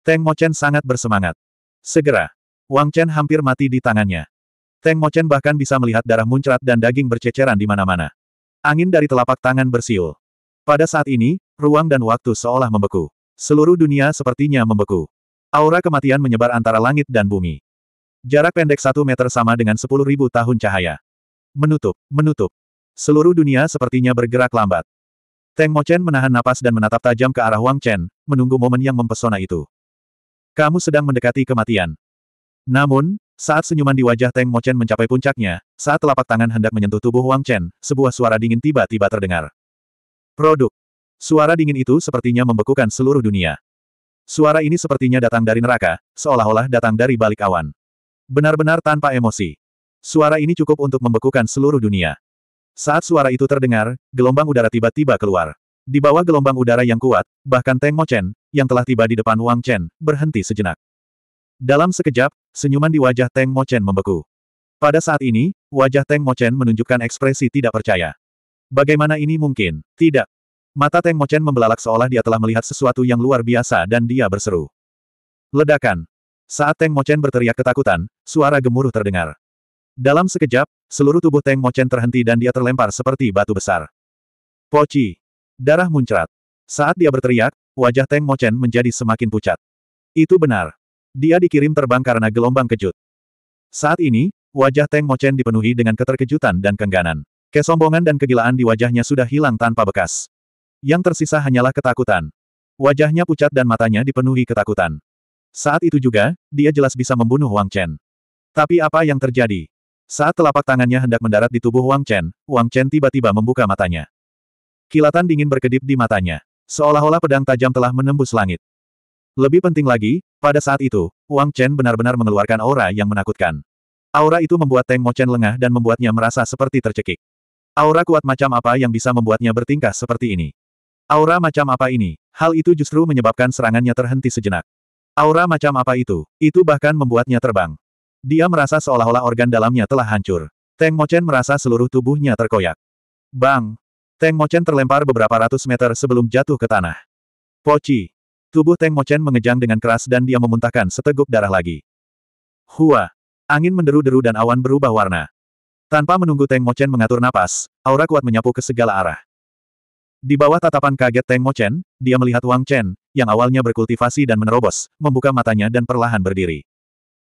Teng Mochen sangat bersemangat. Segera, Wang Chen hampir mati di tangannya. Teng Mochen bahkan bisa melihat darah muncrat dan daging berceceran di mana-mana. Angin dari telapak tangan bersiul. Pada saat ini, ruang dan waktu seolah membeku. Seluruh dunia sepertinya membeku. Aura kematian menyebar antara langit dan bumi. Jarak pendek satu meter sama dengan sepuluh ribu tahun cahaya. Menutup, menutup. Seluruh dunia sepertinya bergerak lambat. Teng Mochen menahan napas dan menatap tajam ke arah Wang Chen, menunggu momen yang mempesona itu. Kamu sedang mendekati kematian. Namun, saat senyuman di wajah Teng Mochen mencapai puncaknya, saat telapak tangan hendak menyentuh tubuh Wang Chen, sebuah suara dingin tiba-tiba terdengar. Produk. Suara dingin itu sepertinya membekukan seluruh dunia. Suara ini sepertinya datang dari neraka, seolah-olah datang dari balik awan. Benar-benar tanpa emosi. Suara ini cukup untuk membekukan seluruh dunia. Saat suara itu terdengar, gelombang udara tiba-tiba keluar. Di bawah gelombang udara yang kuat, bahkan Teng Mo Chen, yang telah tiba di depan Wang Chen, berhenti sejenak. Dalam sekejap, senyuman di wajah Teng Mo Chen membeku. Pada saat ini, wajah Teng Mo Chen menunjukkan ekspresi tidak percaya. Bagaimana ini mungkin? Tidak. Mata Teng Mo Chen membelalak seolah dia telah melihat sesuatu yang luar biasa dan dia berseru. Ledakan. Saat Teng Mo Chen berteriak ketakutan, suara gemuruh terdengar. Dalam sekejap, seluruh tubuh Teng Mo Chen terhenti dan dia terlempar seperti batu besar. Poci. Darah muncrat. Saat dia berteriak, wajah Teng Mochen menjadi semakin pucat. Itu benar. Dia dikirim terbang karena gelombang kejut. Saat ini, wajah Teng Mochen dipenuhi dengan keterkejutan dan kengganan. Kesombongan dan kegilaan di wajahnya sudah hilang tanpa bekas. Yang tersisa hanyalah ketakutan. Wajahnya pucat dan matanya dipenuhi ketakutan. Saat itu juga, dia jelas bisa membunuh Wang Chen. Tapi apa yang terjadi? Saat telapak tangannya hendak mendarat di tubuh Wang Chen, Wang Chen tiba-tiba membuka matanya. Kilatan dingin berkedip di matanya. Seolah-olah pedang tajam telah menembus langit. Lebih penting lagi, pada saat itu, Wang Chen benar-benar mengeluarkan aura yang menakutkan. Aura itu membuat Teng Mo Chen lengah dan membuatnya merasa seperti tercekik. Aura kuat macam apa yang bisa membuatnya bertingkah seperti ini? Aura macam apa ini? Hal itu justru menyebabkan serangannya terhenti sejenak. Aura macam apa itu? Itu bahkan membuatnya terbang. Dia merasa seolah-olah organ dalamnya telah hancur. Teng Mochen merasa seluruh tubuhnya terkoyak. Bang! Teng Mochen terlempar beberapa ratus meter sebelum jatuh ke tanah. Poci. Tubuh Teng Mochen mengejang dengan keras dan dia memuntahkan seteguk darah lagi. Hua. Angin menderu-deru dan awan berubah warna. Tanpa menunggu Teng Mochen mengatur napas, aura kuat menyapu ke segala arah. Di bawah tatapan kaget Teng Mochen, dia melihat Wang Chen, yang awalnya berkultivasi dan menerobos, membuka matanya dan perlahan berdiri.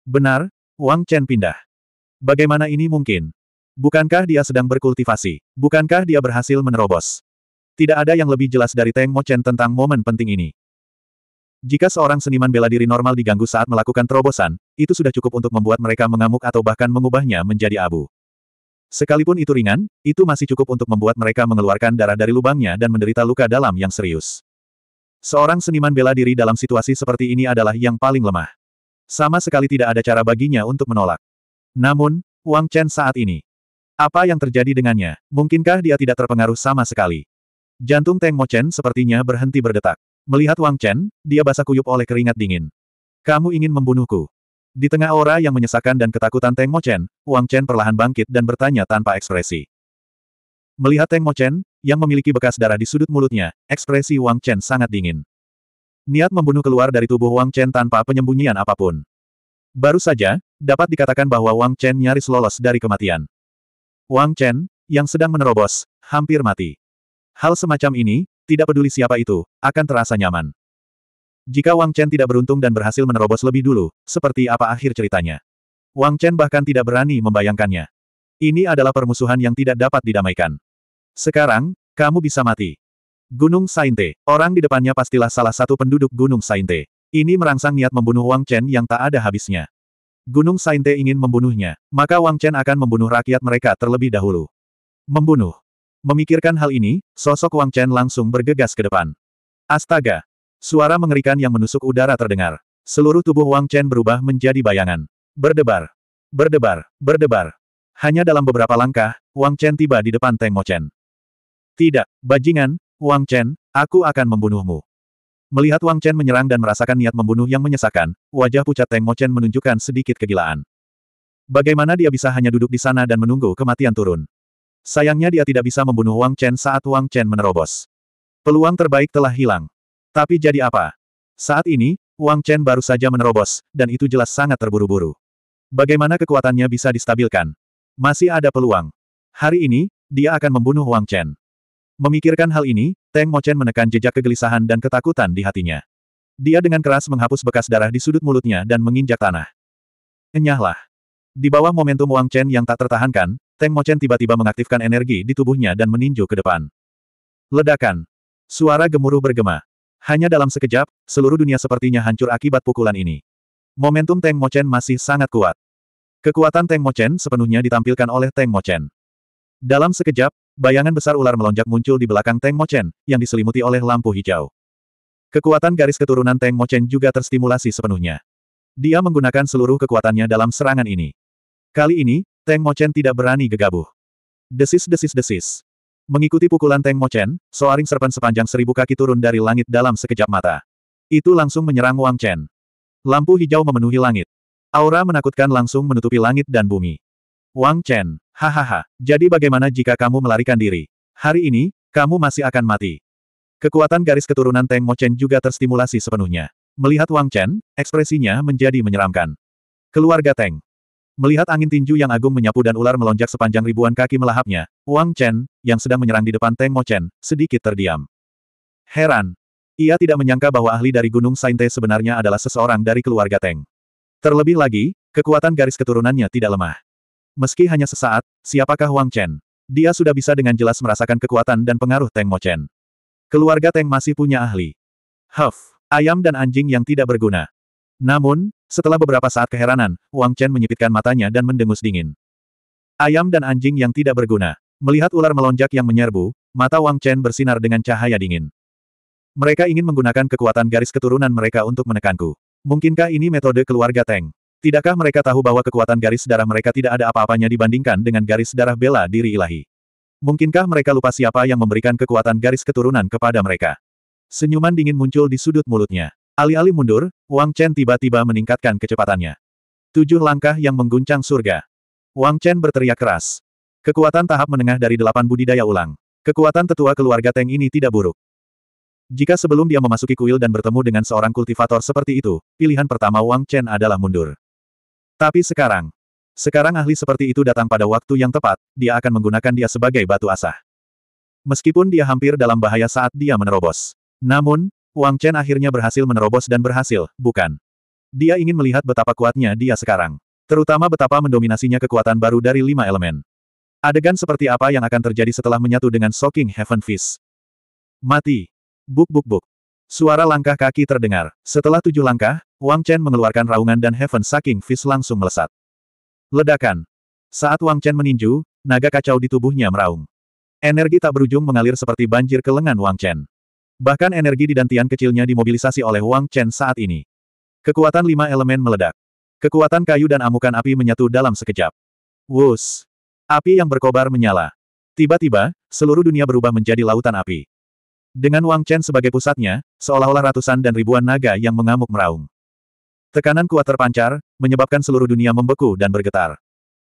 Benar, Wang Chen pindah. Bagaimana ini mungkin? Bukankah dia sedang berkultivasi? Bukankah dia berhasil menerobos? Tidak ada yang lebih jelas dari Teng Mo Chen tentang momen penting ini. Jika seorang seniman bela diri normal diganggu saat melakukan terobosan, itu sudah cukup untuk membuat mereka mengamuk atau bahkan mengubahnya menjadi abu. Sekalipun itu ringan, itu masih cukup untuk membuat mereka mengeluarkan darah dari lubangnya dan menderita luka dalam yang serius. Seorang seniman bela diri dalam situasi seperti ini adalah yang paling lemah. Sama sekali tidak ada cara baginya untuk menolak. Namun, Wang Chen saat ini apa yang terjadi dengannya? Mungkinkah dia tidak terpengaruh sama sekali? Jantung Teng Mo Chen sepertinya berhenti berdetak. Melihat Wang Chen, dia basah kuyup oleh keringat dingin. Kamu ingin membunuhku. Di tengah aura yang menyesakan dan ketakutan Teng Mo Chen, Wang Chen perlahan bangkit dan bertanya tanpa ekspresi. Melihat Teng Mo Chen, yang memiliki bekas darah di sudut mulutnya, ekspresi Wang Chen sangat dingin. Niat membunuh keluar dari tubuh Wang Chen tanpa penyembunyian apapun. Baru saja, dapat dikatakan bahwa Wang Chen nyaris lolos dari kematian. Wang Chen, yang sedang menerobos, hampir mati. Hal semacam ini, tidak peduli siapa itu, akan terasa nyaman. Jika Wang Chen tidak beruntung dan berhasil menerobos lebih dulu, seperti apa akhir ceritanya? Wang Chen bahkan tidak berani membayangkannya. Ini adalah permusuhan yang tidak dapat didamaikan. Sekarang, kamu bisa mati. Gunung Sainte, orang di depannya pastilah salah satu penduduk Gunung Sainte. Ini merangsang niat membunuh Wang Chen yang tak ada habisnya. Gunung Sainte ingin membunuhnya, maka Wang Chen akan membunuh rakyat mereka terlebih dahulu. Membunuh. Memikirkan hal ini, sosok Wang Chen langsung bergegas ke depan. Astaga! Suara mengerikan yang menusuk udara terdengar. Seluruh tubuh Wang Chen berubah menjadi bayangan. Berdebar. Berdebar. Berdebar. Hanya dalam beberapa langkah, Wang Chen tiba di depan Teng Mo Chen. Tidak, bajingan, Wang Chen, aku akan membunuhmu. Melihat Wang Chen menyerang dan merasakan niat membunuh yang menyesakkan, wajah pucat Teng Mo Chen menunjukkan sedikit kegilaan. Bagaimana dia bisa hanya duduk di sana dan menunggu kematian turun? Sayangnya dia tidak bisa membunuh Wang Chen saat Wang Chen menerobos. Peluang terbaik telah hilang. Tapi jadi apa? Saat ini, Wang Chen baru saja menerobos, dan itu jelas sangat terburu-buru. Bagaimana kekuatannya bisa distabilkan? Masih ada peluang. Hari ini, dia akan membunuh Wang Chen. Memikirkan hal ini, Teng Mochen menekan jejak kegelisahan dan ketakutan di hatinya. Dia dengan keras menghapus bekas darah di sudut mulutnya dan menginjak tanah. Enyahlah. Di bawah momentum Wang Chen yang tak tertahankan, Teng Mochen tiba-tiba mengaktifkan energi di tubuhnya dan meninju ke depan. Ledakan. Suara gemuruh bergema. Hanya dalam sekejap, seluruh dunia sepertinya hancur akibat pukulan ini. Momentum Teng Mochen masih sangat kuat. Kekuatan Teng Mochen sepenuhnya ditampilkan oleh Teng Mochen. Dalam sekejap, Bayangan besar ular melonjak muncul di belakang Teng Mochen, yang diselimuti oleh lampu hijau. Kekuatan garis keturunan Teng Mochen juga terstimulasi sepenuhnya. Dia menggunakan seluruh kekuatannya dalam serangan ini. Kali ini, Teng Mochen tidak berani gegabah. Desis-desis-desis. Mengikuti pukulan Teng Mochen, Soaring Serpen sepanjang seribu kaki turun dari langit dalam sekejap mata. Itu langsung menyerang Wang Chen. Lampu hijau memenuhi langit. Aura menakutkan langsung menutupi langit dan bumi. Wang Chen. Hahaha, jadi bagaimana jika kamu melarikan diri? Hari ini, kamu masih akan mati. Kekuatan garis keturunan Teng Mo Chen juga terstimulasi sepenuhnya. Melihat Wang Chen, ekspresinya menjadi menyeramkan. Keluarga Teng. Melihat angin tinju yang agung menyapu dan ular melonjak sepanjang ribuan kaki melahapnya, Wang Chen, yang sedang menyerang di depan Teng Mo Chen, sedikit terdiam. Heran. Ia tidak menyangka bahwa ahli dari Gunung Sainte sebenarnya adalah seseorang dari keluarga Teng. Terlebih lagi, kekuatan garis keturunannya tidak lemah. Meski hanya sesaat, siapakah Wang Chen? Dia sudah bisa dengan jelas merasakan kekuatan dan pengaruh Teng Mo Chen. Keluarga Teng masih punya ahli. Huff, ayam dan anjing yang tidak berguna. Namun, setelah beberapa saat keheranan, Wang Chen menyipitkan matanya dan mendengus dingin. Ayam dan anjing yang tidak berguna. Melihat ular melonjak yang menyerbu, mata Wang Chen bersinar dengan cahaya dingin. Mereka ingin menggunakan kekuatan garis keturunan mereka untuk menekanku. Mungkinkah ini metode keluarga Teng? Tidakkah mereka tahu bahwa kekuatan garis darah mereka tidak ada apa-apanya dibandingkan dengan garis darah bela diri ilahi? Mungkinkah mereka lupa siapa yang memberikan kekuatan garis keturunan kepada mereka? Senyuman dingin muncul di sudut mulutnya. Alih-alih mundur, Wang Chen tiba-tiba meningkatkan kecepatannya. Tujuh langkah yang mengguncang surga. Wang Chen berteriak keras. Kekuatan tahap menengah dari delapan budidaya ulang. Kekuatan tetua keluarga Teng ini tidak buruk. Jika sebelum dia memasuki kuil dan bertemu dengan seorang kultivator seperti itu, pilihan pertama Wang Chen adalah mundur. Tapi sekarang, sekarang ahli seperti itu datang pada waktu yang tepat, dia akan menggunakan dia sebagai batu asah. Meskipun dia hampir dalam bahaya saat dia menerobos. Namun, Wang Chen akhirnya berhasil menerobos dan berhasil, bukan. Dia ingin melihat betapa kuatnya dia sekarang. Terutama betapa mendominasinya kekuatan baru dari lima elemen. Adegan seperti apa yang akan terjadi setelah menyatu dengan Shocking Heaven Fist? Mati. Buk buk buk. Suara langkah kaki terdengar. Setelah tujuh langkah, Wang Chen mengeluarkan raungan dan Heaven Sucking Fist langsung melesat. Ledakan. Saat Wang Chen meninju, naga kacau di tubuhnya meraung. Energi tak berujung mengalir seperti banjir ke lengan Wang Chen. Bahkan energi di dantian kecilnya dimobilisasi oleh Wang Chen saat ini. Kekuatan lima elemen meledak. Kekuatan kayu dan amukan api menyatu dalam sekejap. Wus! Api yang berkobar menyala. Tiba-tiba, seluruh dunia berubah menjadi lautan api. Dengan Wang Chen sebagai pusatnya, seolah-olah ratusan dan ribuan naga yang mengamuk meraung. Tekanan kuat terpancar, menyebabkan seluruh dunia membeku dan bergetar.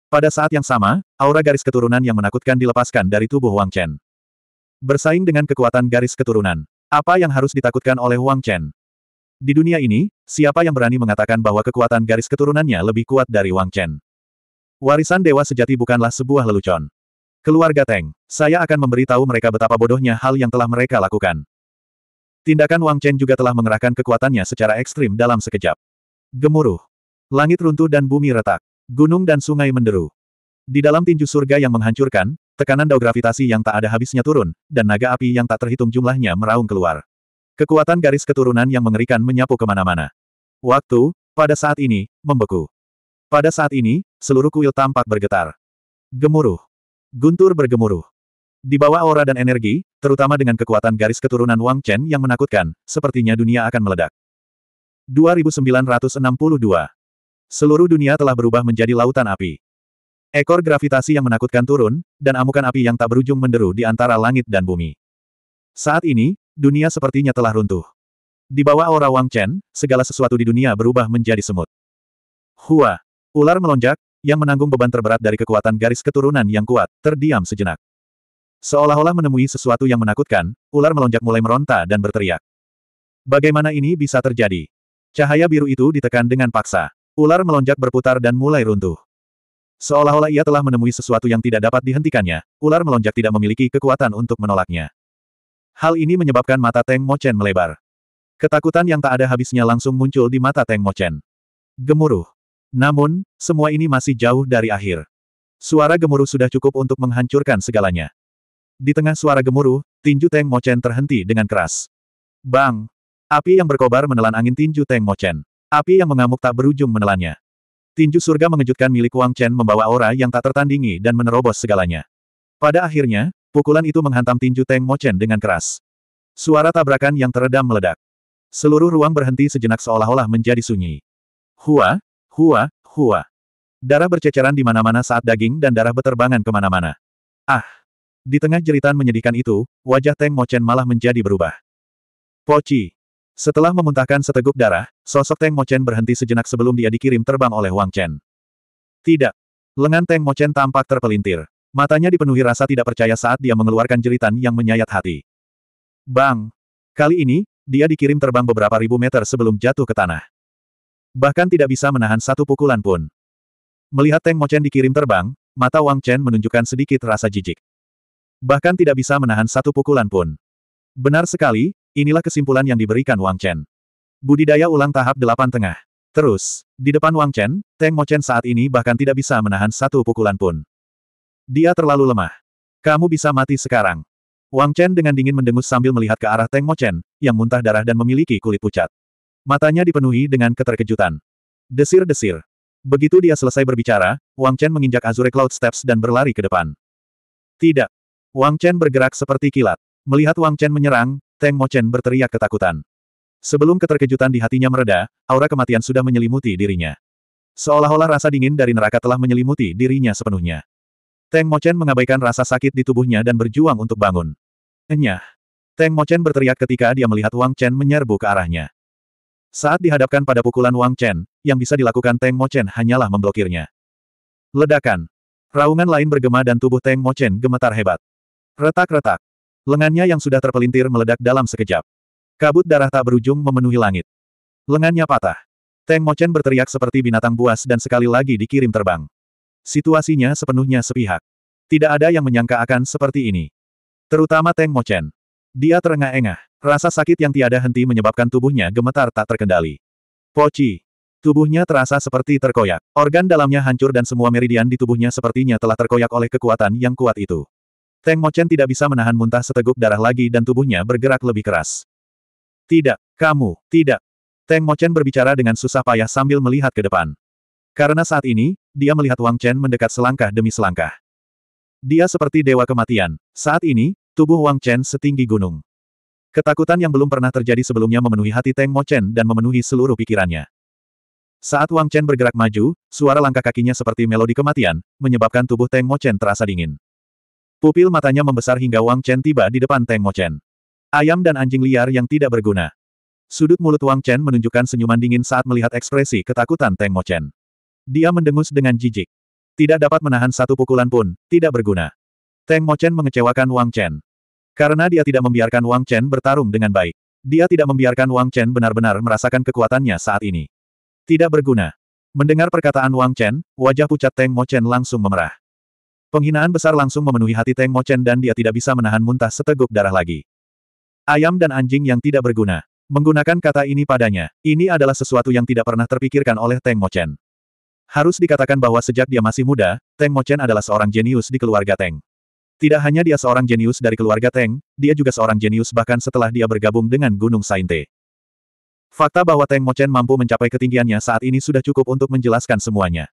Pada saat yang sama, aura garis keturunan yang menakutkan dilepaskan dari tubuh Wang Chen. Bersaing dengan kekuatan garis keturunan. Apa yang harus ditakutkan oleh Wang Chen? Di dunia ini, siapa yang berani mengatakan bahwa kekuatan garis keturunannya lebih kuat dari Wang Chen? Warisan dewa sejati bukanlah sebuah lelucon. Keluarga Teng, saya akan memberitahu mereka betapa bodohnya hal yang telah mereka lakukan. Tindakan Wang Chen juga telah mengerahkan kekuatannya secara ekstrim dalam sekejap. Gemuruh. Langit runtuh dan bumi retak. Gunung dan sungai menderu. Di dalam tinju surga yang menghancurkan, tekanan dao gravitasi yang tak ada habisnya turun, dan naga api yang tak terhitung jumlahnya meraung keluar. Kekuatan garis keturunan yang mengerikan menyapu kemana-mana. Waktu, pada saat ini, membeku. Pada saat ini, seluruh kuil tampak bergetar. Gemuruh. Guntur bergemuruh. Di bawah aura dan energi, terutama dengan kekuatan garis keturunan Wang Chen yang menakutkan, sepertinya dunia akan meledak. 2962. Seluruh dunia telah berubah menjadi lautan api. Ekor gravitasi yang menakutkan turun, dan amukan api yang tak berujung menderu di antara langit dan bumi. Saat ini, dunia sepertinya telah runtuh. Di bawah aura Wang Chen, segala sesuatu di dunia berubah menjadi semut. Hua! Ular melonjak, yang menanggung beban terberat dari kekuatan garis keturunan yang kuat, terdiam sejenak. Seolah-olah menemui sesuatu yang menakutkan, ular melonjak mulai meronta dan berteriak. Bagaimana ini bisa terjadi? Cahaya biru itu ditekan dengan paksa. Ular melonjak berputar dan mulai runtuh. Seolah-olah ia telah menemui sesuatu yang tidak dapat dihentikannya, ular melonjak tidak memiliki kekuatan untuk menolaknya. Hal ini menyebabkan mata Teng Mochen melebar. Ketakutan yang tak ada habisnya langsung muncul di mata Teng Mochen. Gemuruh. Namun, semua ini masih jauh dari akhir. Suara gemuruh sudah cukup untuk menghancurkan segalanya. Di tengah suara gemuruh, tinju Teng Mochen terhenti dengan keras. Bang! Api yang berkobar menelan angin tinju Teng Mochen. Api yang mengamuk tak berujung menelannya. Tinju surga mengejutkan milik Wang Chen membawa aura yang tak tertandingi dan menerobos segalanya. Pada akhirnya, pukulan itu menghantam tinju Teng Mochen dengan keras. Suara tabrakan yang teredam meledak. Seluruh ruang berhenti sejenak seolah-olah menjadi sunyi. Hua, Hua, hua. Darah berceceran di mana-mana saat daging dan darah beterbangan kemana-mana. Ah! Di tengah jeritan menyedihkan itu, wajah Teng Mochen malah menjadi berubah. Poci! Setelah memuntahkan seteguk darah, sosok Teng Mochen berhenti sejenak sebelum dia dikirim terbang oleh Wang Chen. Tidak! Lengan Teng Mochen tampak terpelintir. Matanya dipenuhi rasa tidak percaya saat dia mengeluarkan jeritan yang menyayat hati. Bang! Kali ini, dia dikirim terbang beberapa ribu meter sebelum jatuh ke tanah. Bahkan tidak bisa menahan satu pukulan pun. Melihat Teng Mochen dikirim terbang, mata Wang Chen menunjukkan sedikit rasa jijik. Bahkan tidak bisa menahan satu pukulan pun. Benar sekali, inilah kesimpulan yang diberikan Wang Chen. Budidaya ulang tahap delapan tengah. Terus, di depan Wang Chen, Teng Mochen saat ini bahkan tidak bisa menahan satu pukulan pun. Dia terlalu lemah. Kamu bisa mati sekarang. Wang Chen dengan dingin mendengus sambil melihat ke arah Teng Mochen, yang muntah darah dan memiliki kulit pucat. Matanya dipenuhi dengan keterkejutan. Desir-desir. Begitu dia selesai berbicara, Wang Chen menginjak Azure Cloud Steps dan berlari ke depan. Tidak. Wang Chen bergerak seperti kilat. Melihat Wang Chen menyerang, Teng Mo Chen berteriak ketakutan. Sebelum keterkejutan di hatinya mereda, aura kematian sudah menyelimuti dirinya. Seolah-olah rasa dingin dari neraka telah menyelimuti dirinya sepenuhnya. Teng Mo Chen mengabaikan rasa sakit di tubuhnya dan berjuang untuk bangun. Enyah. Teng Mo Chen berteriak ketika dia melihat Wang Chen menyerbu ke arahnya. Saat dihadapkan pada pukulan Wang Chen, yang bisa dilakukan Teng Mo Chen hanyalah memblokirnya. Ledakan. Raungan lain bergema dan tubuh Teng Mo Chen gemetar hebat. Retak-retak. Lengannya yang sudah terpelintir meledak dalam sekejap. Kabut darah tak berujung memenuhi langit. Lengannya patah. Teng Mo Chen berteriak seperti binatang buas dan sekali lagi dikirim terbang. Situasinya sepenuhnya sepihak. Tidak ada yang menyangka akan seperti ini. Terutama Teng Mo Chen. Dia terengah-engah. Rasa sakit yang tiada henti menyebabkan tubuhnya gemetar tak terkendali. Poci. Tubuhnya terasa seperti terkoyak. Organ dalamnya hancur dan semua meridian di tubuhnya sepertinya telah terkoyak oleh kekuatan yang kuat itu. Teng Mochen tidak bisa menahan muntah seteguk darah lagi dan tubuhnya bergerak lebih keras. Tidak, kamu, tidak. Teng Mochen berbicara dengan susah payah sambil melihat ke depan. Karena saat ini, dia melihat Wang Chen mendekat selangkah demi selangkah. Dia seperti dewa kematian. Saat ini, Tubuh Wang Chen setinggi gunung. Ketakutan yang belum pernah terjadi sebelumnya memenuhi hati Teng Mo Chen dan memenuhi seluruh pikirannya. Saat Wang Chen bergerak maju, suara langkah kakinya seperti melodi kematian, menyebabkan tubuh Teng Mo Chen terasa dingin. Pupil matanya membesar hingga Wang Chen tiba di depan Teng Mo Chen. Ayam dan anjing liar yang tidak berguna. Sudut mulut Wang Chen menunjukkan senyuman dingin saat melihat ekspresi ketakutan Teng Mo Chen. Dia mendengus dengan jijik. Tidak dapat menahan satu pukulan pun, tidak berguna. Teng Mo Chen mengecewakan Wang Chen. Karena dia tidak membiarkan Wang Chen bertarung dengan baik. Dia tidak membiarkan Wang Chen benar-benar merasakan kekuatannya saat ini. Tidak berguna. Mendengar perkataan Wang Chen, wajah pucat Teng Mo Chen langsung memerah. Penghinaan besar langsung memenuhi hati Teng Mo Chen dan dia tidak bisa menahan muntah seteguk darah lagi. Ayam dan anjing yang tidak berguna. Menggunakan kata ini padanya, ini adalah sesuatu yang tidak pernah terpikirkan oleh Teng Mo Chen. Harus dikatakan bahwa sejak dia masih muda, Teng Mo Chen adalah seorang jenius di keluarga Teng. Tidak hanya dia seorang jenius dari keluarga Teng, dia juga seorang jenius bahkan setelah dia bergabung dengan Gunung Sainte. Fakta bahwa Teng Mochen mampu mencapai ketinggiannya saat ini sudah cukup untuk menjelaskan semuanya.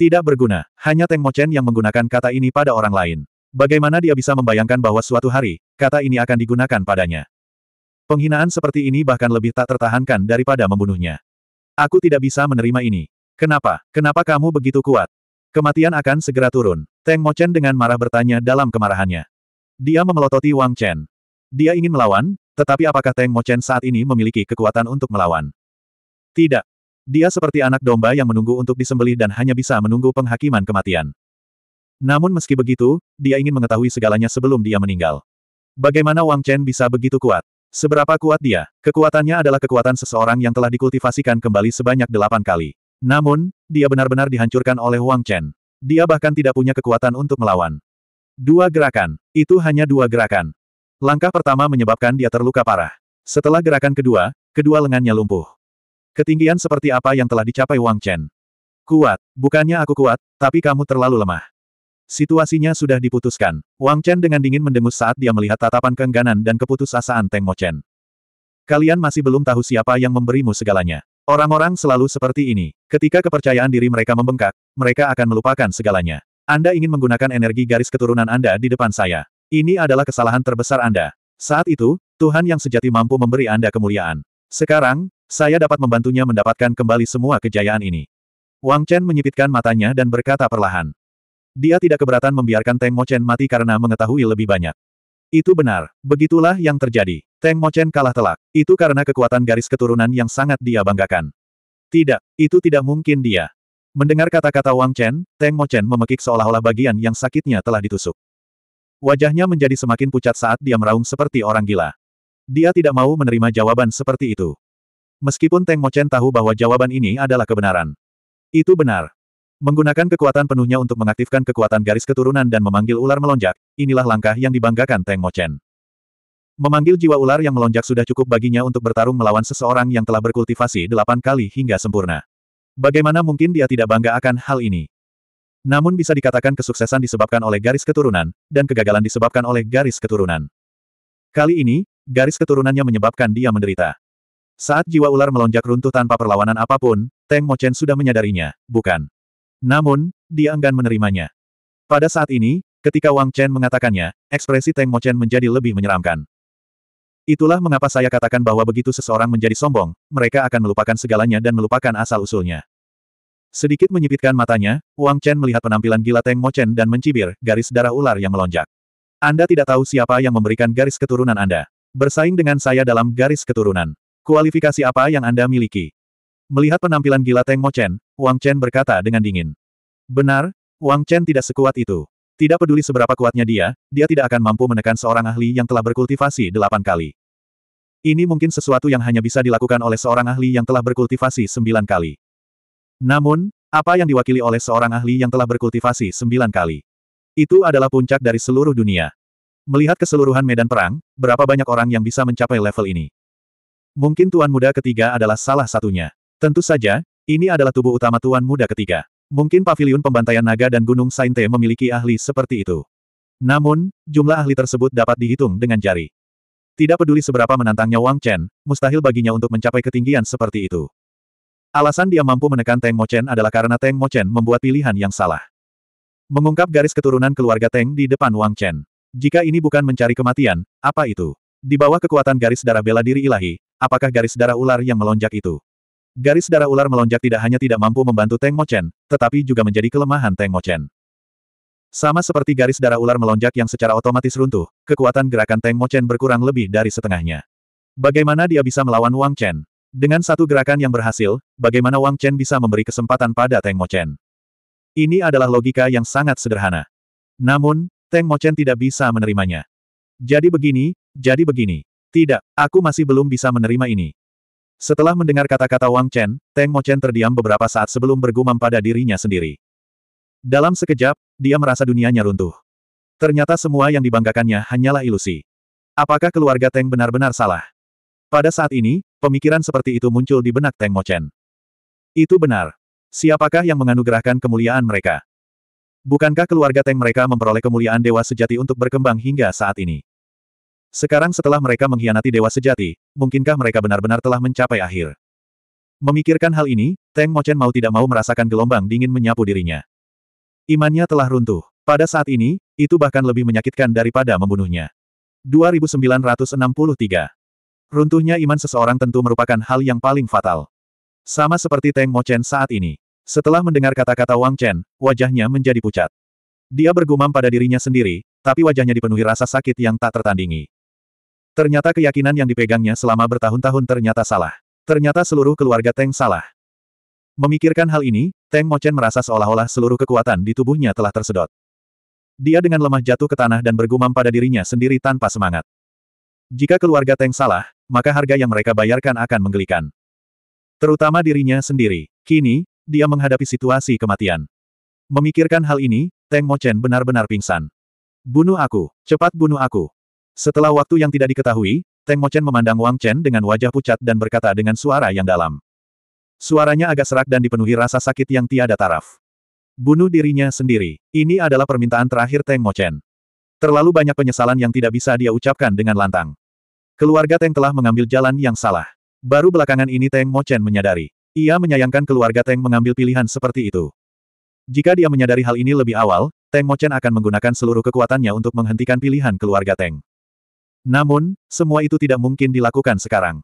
Tidak berguna, hanya Teng Mochen yang menggunakan kata ini pada orang lain. Bagaimana dia bisa membayangkan bahwa suatu hari, kata ini akan digunakan padanya. Penghinaan seperti ini bahkan lebih tak tertahankan daripada membunuhnya. Aku tidak bisa menerima ini. Kenapa? Kenapa kamu begitu kuat? Kematian akan segera turun. Teng Mochen dengan marah bertanya dalam kemarahannya. Dia memelototi Wang Chen. Dia ingin melawan, tetapi apakah Teng Mochen saat ini memiliki kekuatan untuk melawan? Tidak. Dia seperti anak domba yang menunggu untuk disembelih dan hanya bisa menunggu penghakiman kematian. Namun meski begitu, dia ingin mengetahui segalanya sebelum dia meninggal. Bagaimana Wang Chen bisa begitu kuat? Seberapa kuat dia? Kekuatannya adalah kekuatan seseorang yang telah dikultivasikan kembali sebanyak delapan kali. Namun, dia benar-benar dihancurkan oleh Wang Chen. Dia bahkan tidak punya kekuatan untuk melawan. Dua gerakan. Itu hanya dua gerakan. Langkah pertama menyebabkan dia terluka parah. Setelah gerakan kedua, kedua lengannya lumpuh. Ketinggian seperti apa yang telah dicapai Wang Chen. Kuat. Bukannya aku kuat, tapi kamu terlalu lemah. Situasinya sudah diputuskan. Wang Chen dengan dingin mendengus saat dia melihat tatapan keengganan dan keputusasaan Teng Mo Chen. Kalian masih belum tahu siapa yang memberimu segalanya. Orang-orang selalu seperti ini. Ketika kepercayaan diri mereka membengkak, mereka akan melupakan segalanya. Anda ingin menggunakan energi garis keturunan Anda di depan saya. Ini adalah kesalahan terbesar Anda. Saat itu, Tuhan yang sejati mampu memberi Anda kemuliaan. Sekarang, saya dapat membantunya mendapatkan kembali semua kejayaan ini. Wang Chen menyipitkan matanya dan berkata perlahan. Dia tidak keberatan membiarkan Teng Mo Chen mati karena mengetahui lebih banyak. Itu benar, begitulah yang terjadi. Teng Mochen kalah telak. Itu karena kekuatan garis keturunan yang sangat dia banggakan. Tidak, itu tidak mungkin dia. Mendengar kata-kata Wang Chen, Teng Mochen memekik seolah-olah bagian yang sakitnya telah ditusuk. Wajahnya menjadi semakin pucat saat dia meraung seperti orang gila. Dia tidak mau menerima jawaban seperti itu. Meskipun Teng Mochen tahu bahwa jawaban ini adalah kebenaran. Itu benar, Menggunakan kekuatan penuhnya untuk mengaktifkan kekuatan garis keturunan dan memanggil ular melonjak, inilah langkah yang dibanggakan Teng Mochen. Memanggil jiwa ular yang melonjak sudah cukup baginya untuk bertarung melawan seseorang yang telah berkultivasi delapan kali hingga sempurna. Bagaimana mungkin dia tidak bangga akan hal ini? Namun bisa dikatakan kesuksesan disebabkan oleh garis keturunan, dan kegagalan disebabkan oleh garis keturunan. Kali ini, garis keturunannya menyebabkan dia menderita. Saat jiwa ular melonjak runtuh tanpa perlawanan apapun, Teng Mochen sudah menyadarinya, bukan? Namun, dia enggan menerimanya. Pada saat ini, ketika Wang Chen mengatakannya, ekspresi Teng Mo Chen menjadi lebih menyeramkan. Itulah mengapa saya katakan bahwa begitu seseorang menjadi sombong, mereka akan melupakan segalanya dan melupakan asal-usulnya. Sedikit menyipitkan matanya, Wang Chen melihat penampilan gila Teng Mo Chen dan mencibir garis darah ular yang melonjak. Anda tidak tahu siapa yang memberikan garis keturunan Anda. Bersaing dengan saya dalam garis keturunan. Kualifikasi apa yang Anda miliki? Melihat penampilan gila Teng Mo Chen, Wang Chen berkata dengan dingin. Benar, Wang Chen tidak sekuat itu. Tidak peduli seberapa kuatnya dia, dia tidak akan mampu menekan seorang ahli yang telah berkultivasi delapan kali. Ini mungkin sesuatu yang hanya bisa dilakukan oleh seorang ahli yang telah berkultivasi sembilan kali. Namun, apa yang diwakili oleh seorang ahli yang telah berkultivasi sembilan kali? Itu adalah puncak dari seluruh dunia. Melihat keseluruhan medan perang, berapa banyak orang yang bisa mencapai level ini? Mungkin Tuan Muda ketiga adalah salah satunya. Tentu saja, ini adalah tubuh utama Tuan Muda ketiga. Mungkin paviliun pembantaian naga dan Gunung Sainte memiliki ahli seperti itu. Namun, jumlah ahli tersebut dapat dihitung dengan jari. Tidak peduli seberapa menantangnya Wang Chen, mustahil baginya untuk mencapai ketinggian seperti itu. Alasan dia mampu menekan Teng Mo Chen adalah karena Teng Mo Chen membuat pilihan yang salah. Mengungkap garis keturunan keluarga Teng di depan Wang Chen. Jika ini bukan mencari kematian, apa itu? Di bawah kekuatan garis darah bela diri ilahi, apakah garis darah ular yang melonjak itu? Garis darah ular melonjak tidak hanya tidak mampu membantu Teng Mochen, tetapi juga menjadi kelemahan Teng Mochen. Sama seperti garis darah ular melonjak yang secara otomatis runtuh, kekuatan gerakan Teng Mochen berkurang lebih dari setengahnya. Bagaimana dia bisa melawan Wang Chen? Dengan satu gerakan yang berhasil, bagaimana Wang Chen bisa memberi kesempatan pada Teng Mochen? Ini adalah logika yang sangat sederhana. Namun, Teng Mochen tidak bisa menerimanya. Jadi begini, jadi begini. Tidak, aku masih belum bisa menerima ini. Setelah mendengar kata-kata Wang Chen, Teng Mo Chen terdiam beberapa saat sebelum bergumam pada dirinya sendiri. Dalam sekejap, dia merasa dunianya runtuh. Ternyata semua yang dibanggakannya hanyalah ilusi. Apakah keluarga Teng benar-benar salah? Pada saat ini, pemikiran seperti itu muncul di benak Teng Mo Chen. Itu benar. Siapakah yang menganugerahkan kemuliaan mereka? Bukankah keluarga Teng mereka memperoleh kemuliaan dewa sejati untuk berkembang hingga saat ini? Sekarang setelah mereka mengkhianati Dewa Sejati, mungkinkah mereka benar-benar telah mencapai akhir? Memikirkan hal ini, Teng Mochen mau tidak mau merasakan gelombang dingin menyapu dirinya. Imannya telah runtuh. Pada saat ini, itu bahkan lebih menyakitkan daripada membunuhnya. 2963 Runtuhnya iman seseorang tentu merupakan hal yang paling fatal. Sama seperti Teng Mochen saat ini. Setelah mendengar kata-kata Wang Chen, wajahnya menjadi pucat. Dia bergumam pada dirinya sendiri, tapi wajahnya dipenuhi rasa sakit yang tak tertandingi. Ternyata keyakinan yang dipegangnya selama bertahun-tahun ternyata salah. Ternyata seluruh keluarga Teng salah. Memikirkan hal ini, Teng Mochen merasa seolah-olah seluruh kekuatan di tubuhnya telah tersedot. Dia dengan lemah jatuh ke tanah dan bergumam pada dirinya sendiri tanpa semangat. Jika keluarga Teng salah, maka harga yang mereka bayarkan akan menggelikan. Terutama dirinya sendiri. Kini, dia menghadapi situasi kematian. Memikirkan hal ini, Teng Mochen benar-benar pingsan. Bunuh aku, cepat bunuh aku. Setelah waktu yang tidak diketahui, Teng Mochen memandang Wang Chen dengan wajah pucat dan berkata dengan suara yang dalam. Suaranya agak serak dan dipenuhi rasa sakit yang tiada taraf. Bunuh dirinya sendiri. Ini adalah permintaan terakhir Teng Mochen. Terlalu banyak penyesalan yang tidak bisa dia ucapkan dengan lantang. Keluarga Teng telah mengambil jalan yang salah. Baru belakangan ini Teng Mochen menyadari. Ia menyayangkan keluarga Teng mengambil pilihan seperti itu. Jika dia menyadari hal ini lebih awal, Teng Mochen akan menggunakan seluruh kekuatannya untuk menghentikan pilihan keluarga Teng. Namun, semua itu tidak mungkin dilakukan sekarang.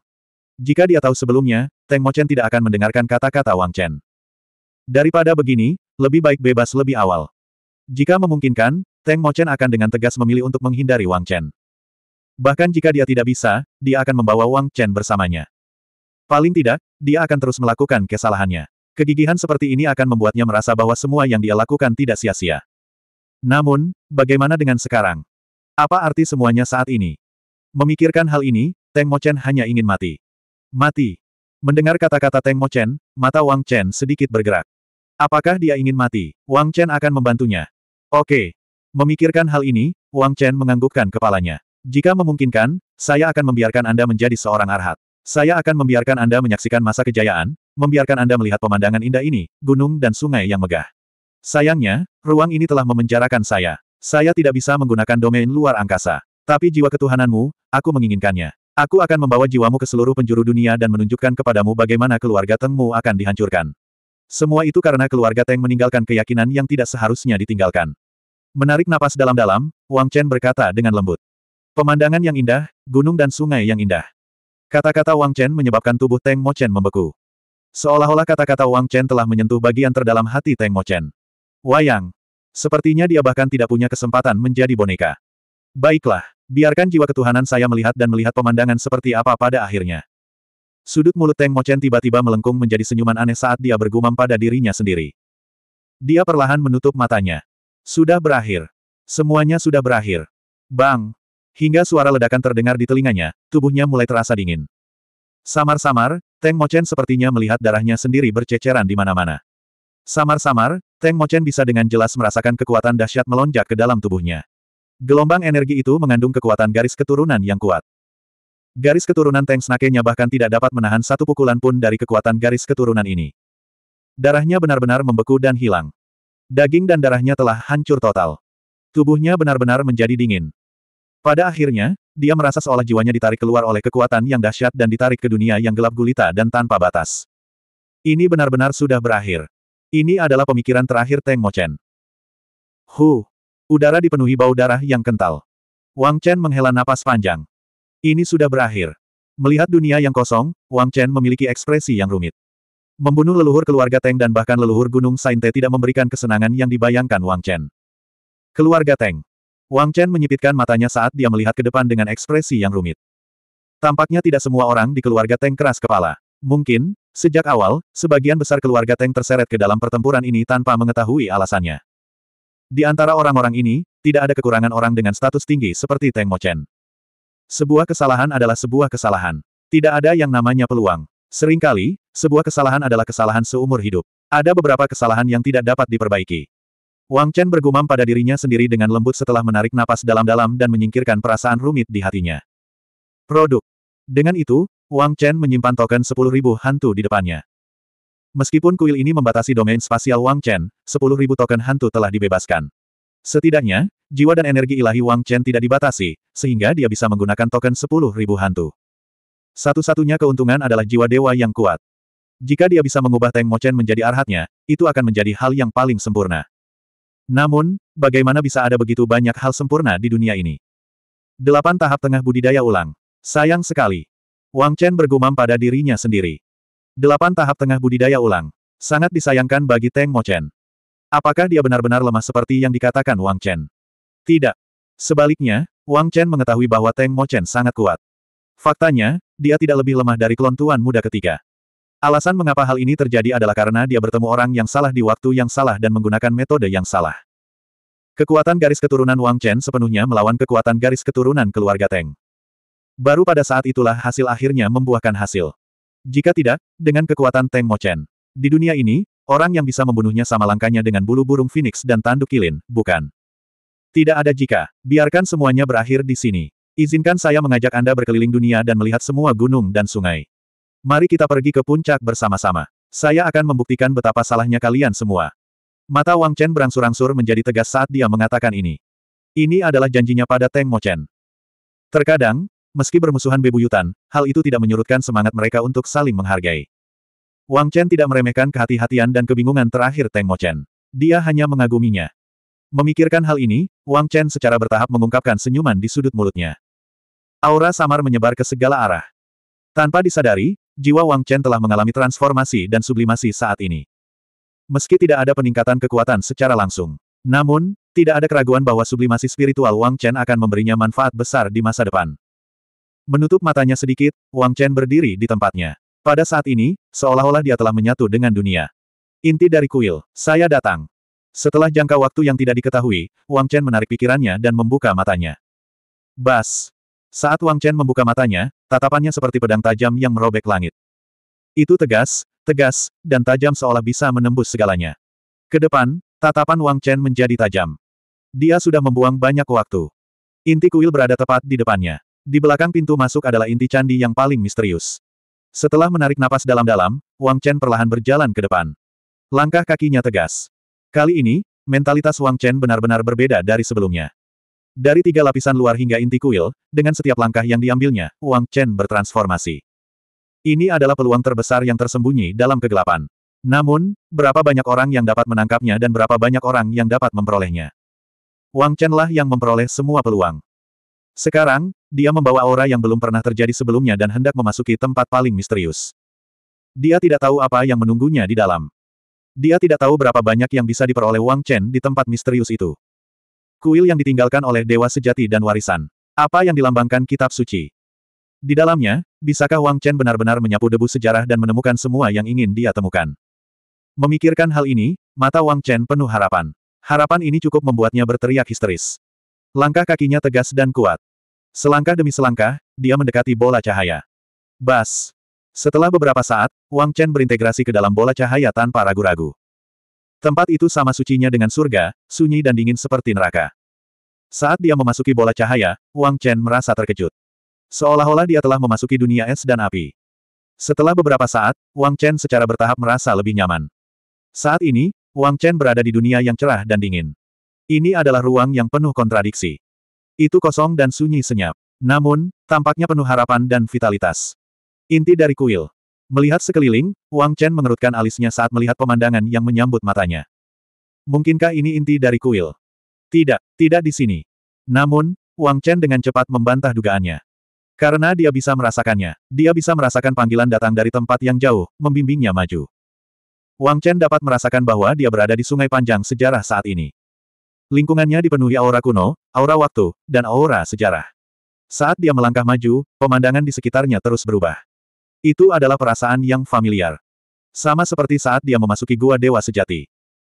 Jika dia tahu sebelumnya, Teng Mochen tidak akan mendengarkan kata-kata Wang Chen. Daripada begini, lebih baik bebas lebih awal. Jika memungkinkan, Teng Mochen akan dengan tegas memilih untuk menghindari Wang Chen. Bahkan jika dia tidak bisa, dia akan membawa Wang Chen bersamanya. Paling tidak, dia akan terus melakukan kesalahannya. Kegigihan seperti ini akan membuatnya merasa bahwa semua yang dia lakukan tidak sia-sia. Namun, bagaimana dengan sekarang? Apa arti semuanya saat ini? Memikirkan hal ini, Teng Mochen hanya ingin mati. Mati. Mendengar kata-kata Teng Mochen, mata Wang Chen sedikit bergerak. Apakah dia ingin mati? Wang Chen akan membantunya. Oke. Memikirkan hal ini, Wang Chen menganggukkan kepalanya. Jika memungkinkan, saya akan membiarkan Anda menjadi seorang arhat. Saya akan membiarkan Anda menyaksikan masa kejayaan, membiarkan Anda melihat pemandangan indah ini, gunung dan sungai yang megah. Sayangnya, ruang ini telah memenjarakan saya. Saya tidak bisa menggunakan domain luar angkasa. Tapi jiwa ketuhananmu, aku menginginkannya. Aku akan membawa jiwamu ke seluruh penjuru dunia dan menunjukkan kepadamu bagaimana keluarga Tengmu akan dihancurkan. Semua itu karena keluarga Teng meninggalkan keyakinan yang tidak seharusnya ditinggalkan. Menarik napas dalam-dalam, Wang Chen berkata dengan lembut. Pemandangan yang indah, gunung dan sungai yang indah. Kata-kata Wang Chen menyebabkan tubuh Teng Mo Chen membeku. Seolah-olah kata-kata Wang Chen telah menyentuh bagian terdalam hati Teng Mo Chen. Wayang. Sepertinya dia bahkan tidak punya kesempatan menjadi boneka. Baiklah. Biarkan jiwa ketuhanan saya melihat dan melihat pemandangan seperti apa pada akhirnya. Sudut mulut Teng Mochen tiba-tiba melengkung menjadi senyuman aneh saat dia bergumam pada dirinya sendiri. Dia perlahan menutup matanya. Sudah berakhir. Semuanya sudah berakhir. Bang! Hingga suara ledakan terdengar di telinganya, tubuhnya mulai terasa dingin. Samar-samar, Teng Mochen sepertinya melihat darahnya sendiri berceceran di mana-mana. Samar-samar, Teng Mochen bisa dengan jelas merasakan kekuatan dahsyat melonjak ke dalam tubuhnya. Gelombang energi itu mengandung kekuatan garis keturunan yang kuat. Garis keturunan Teng snake-nya bahkan tidak dapat menahan satu pukulan pun dari kekuatan garis keturunan ini. Darahnya benar-benar membeku dan hilang. Daging dan darahnya telah hancur total. Tubuhnya benar-benar menjadi dingin. Pada akhirnya, dia merasa seolah jiwanya ditarik keluar oleh kekuatan yang dahsyat dan ditarik ke dunia yang gelap gulita dan tanpa batas. Ini benar-benar sudah berakhir. Ini adalah pemikiran terakhir Teng Mochen. Huh, Udara dipenuhi bau darah yang kental. Wang Chen menghela napas panjang. Ini sudah berakhir. Melihat dunia yang kosong, Wang Chen memiliki ekspresi yang rumit. Membunuh leluhur keluarga Teng dan bahkan leluhur Gunung Sainte tidak memberikan kesenangan yang dibayangkan Wang Chen. Keluarga Teng. Wang Chen menyipitkan matanya saat dia melihat ke depan dengan ekspresi yang rumit. Tampaknya tidak semua orang di keluarga Teng keras kepala. Mungkin, sejak awal, sebagian besar keluarga Teng terseret ke dalam pertempuran ini tanpa mengetahui alasannya. Di antara orang-orang ini, tidak ada kekurangan orang dengan status tinggi seperti Teng Mochen. Sebuah kesalahan adalah sebuah kesalahan. Tidak ada yang namanya peluang. Seringkali, sebuah kesalahan adalah kesalahan seumur hidup. Ada beberapa kesalahan yang tidak dapat diperbaiki. Wang Chen bergumam pada dirinya sendiri dengan lembut setelah menarik napas dalam-dalam dan menyingkirkan perasaan rumit di hatinya. Produk. Dengan itu, Wang Chen menyimpan token 10.000 hantu di depannya. Meskipun kuil ini membatasi domain spasial Wang Chen, 10.000 token hantu telah dibebaskan. Setidaknya, jiwa dan energi ilahi Wang Chen tidak dibatasi, sehingga dia bisa menggunakan token 10.000 hantu. Satu-satunya keuntungan adalah jiwa dewa yang kuat. Jika dia bisa mengubah Teng Mo Chen menjadi arhatnya, itu akan menjadi hal yang paling sempurna. Namun, bagaimana bisa ada begitu banyak hal sempurna di dunia ini? Delapan tahap tengah budidaya ulang. Sayang sekali. Wang Chen bergumam pada dirinya sendiri. Delapan tahap tengah budidaya ulang. Sangat disayangkan bagi Teng Mo Apakah dia benar-benar lemah seperti yang dikatakan Wang Chen? Tidak. Sebaliknya, Wang Chen mengetahui bahwa Teng Mo sangat kuat. Faktanya, dia tidak lebih lemah dari klon tuan muda ketiga. Alasan mengapa hal ini terjadi adalah karena dia bertemu orang yang salah di waktu yang salah dan menggunakan metode yang salah. Kekuatan garis keturunan Wang Chen sepenuhnya melawan kekuatan garis keturunan keluarga Teng. Baru pada saat itulah hasil akhirnya membuahkan hasil. Jika tidak, dengan kekuatan Teng Mo Chen. Di dunia ini, orang yang bisa membunuhnya sama langkahnya dengan bulu burung phoenix dan tanduk kilin, bukan? Tidak ada jika. Biarkan semuanya berakhir di sini. Izinkan saya mengajak Anda berkeliling dunia dan melihat semua gunung dan sungai. Mari kita pergi ke puncak bersama-sama. Saya akan membuktikan betapa salahnya kalian semua. Mata Wang Chen berangsur-angsur menjadi tegas saat dia mengatakan ini. Ini adalah janjinya pada Teng Mo Chen. Terkadang, Meski bermusuhan bebuyutan, hal itu tidak menyurutkan semangat mereka untuk saling menghargai. Wang Chen tidak meremehkan kehati-hatian dan kebingungan terakhir Teng Mo Chen. Dia hanya mengaguminya. Memikirkan hal ini, Wang Chen secara bertahap mengungkapkan senyuman di sudut mulutnya. Aura samar menyebar ke segala arah. Tanpa disadari, jiwa Wang Chen telah mengalami transformasi dan sublimasi saat ini. Meski tidak ada peningkatan kekuatan secara langsung, namun, tidak ada keraguan bahwa sublimasi spiritual Wang Chen akan memberinya manfaat besar di masa depan. Menutup matanya sedikit, Wang Chen berdiri di tempatnya. Pada saat ini, seolah-olah dia telah menyatu dengan dunia. Inti dari kuil, saya datang. Setelah jangka waktu yang tidak diketahui, Wang Chen menarik pikirannya dan membuka matanya. Bas! Saat Wang Chen membuka matanya, tatapannya seperti pedang tajam yang merobek langit. Itu tegas, tegas, dan tajam seolah bisa menembus segalanya. Kedepan, tatapan Wang Chen menjadi tajam. Dia sudah membuang banyak waktu. Inti kuil berada tepat di depannya. Di belakang pintu masuk adalah inti candi yang paling misterius. Setelah menarik napas dalam-dalam, Wang Chen perlahan berjalan ke depan. Langkah kakinya tegas. Kali ini, mentalitas Wang Chen benar-benar berbeda dari sebelumnya. Dari tiga lapisan luar hingga inti kuil, dengan setiap langkah yang diambilnya, Wang Chen bertransformasi. Ini adalah peluang terbesar yang tersembunyi dalam kegelapan. Namun, berapa banyak orang yang dapat menangkapnya dan berapa banyak orang yang dapat memperolehnya. Wang Chen lah yang memperoleh semua peluang. Sekarang, dia membawa aura yang belum pernah terjadi sebelumnya dan hendak memasuki tempat paling misterius. Dia tidak tahu apa yang menunggunya di dalam. Dia tidak tahu berapa banyak yang bisa diperoleh Wang Chen di tempat misterius itu. Kuil yang ditinggalkan oleh Dewa Sejati dan Warisan. Apa yang dilambangkan kitab suci? Di dalamnya, bisakah Wang Chen benar-benar menyapu debu sejarah dan menemukan semua yang ingin dia temukan? Memikirkan hal ini, mata Wang Chen penuh harapan. Harapan ini cukup membuatnya berteriak histeris. Langkah kakinya tegas dan kuat. Selangkah demi selangkah, dia mendekati bola cahaya. Bas! Setelah beberapa saat, Wang Chen berintegrasi ke dalam bola cahaya tanpa ragu-ragu. Tempat itu sama sucinya dengan surga, sunyi dan dingin seperti neraka. Saat dia memasuki bola cahaya, Wang Chen merasa terkejut. Seolah-olah dia telah memasuki dunia es dan api. Setelah beberapa saat, Wang Chen secara bertahap merasa lebih nyaman. Saat ini, Wang Chen berada di dunia yang cerah dan dingin. Ini adalah ruang yang penuh kontradiksi. Itu kosong dan sunyi senyap. Namun, tampaknya penuh harapan dan vitalitas. Inti dari kuil. Melihat sekeliling, Wang Chen mengerutkan alisnya saat melihat pemandangan yang menyambut matanya. Mungkinkah ini inti dari kuil? Tidak, tidak di sini. Namun, Wang Chen dengan cepat membantah dugaannya. Karena dia bisa merasakannya, dia bisa merasakan panggilan datang dari tempat yang jauh, membimbingnya maju. Wang Chen dapat merasakan bahwa dia berada di sungai panjang sejarah saat ini. Lingkungannya dipenuhi aura kuno, aura waktu, dan aura sejarah. Saat dia melangkah maju, pemandangan di sekitarnya terus berubah. Itu adalah perasaan yang familiar. Sama seperti saat dia memasuki gua dewa sejati.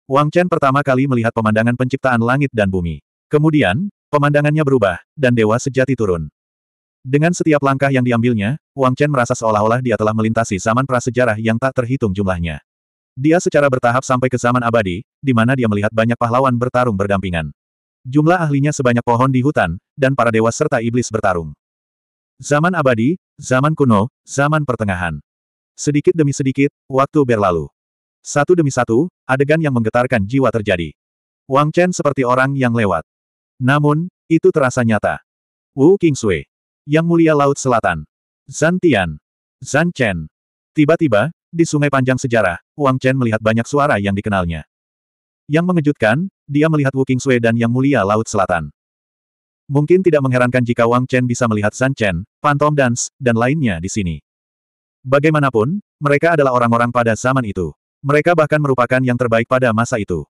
Wang Chen pertama kali melihat pemandangan penciptaan langit dan bumi. Kemudian, pemandangannya berubah, dan dewa sejati turun. Dengan setiap langkah yang diambilnya, Wang Chen merasa seolah-olah dia telah melintasi zaman prasejarah yang tak terhitung jumlahnya. Dia secara bertahap sampai ke zaman abadi, di mana dia melihat banyak pahlawan bertarung berdampingan. Jumlah ahlinya sebanyak pohon di hutan, dan para dewa serta iblis bertarung. Zaman abadi, zaman kuno, zaman pertengahan. Sedikit demi sedikit, waktu berlalu. Satu demi satu, adegan yang menggetarkan jiwa terjadi. Wang Chen seperti orang yang lewat. Namun, itu terasa nyata. Wu Qingsui. Yang Mulia Laut Selatan. Zan Tian. Zan Chen. Tiba-tiba, di sungai panjang sejarah, Wang Chen melihat banyak suara yang dikenalnya. Yang mengejutkan, dia melihat Wu Sui dan Yang Mulia Laut Selatan. Mungkin tidak mengherankan jika Wang Chen bisa melihat San Chen, Phantom Dance, dan lainnya di sini. Bagaimanapun, mereka adalah orang-orang pada zaman itu. Mereka bahkan merupakan yang terbaik pada masa itu.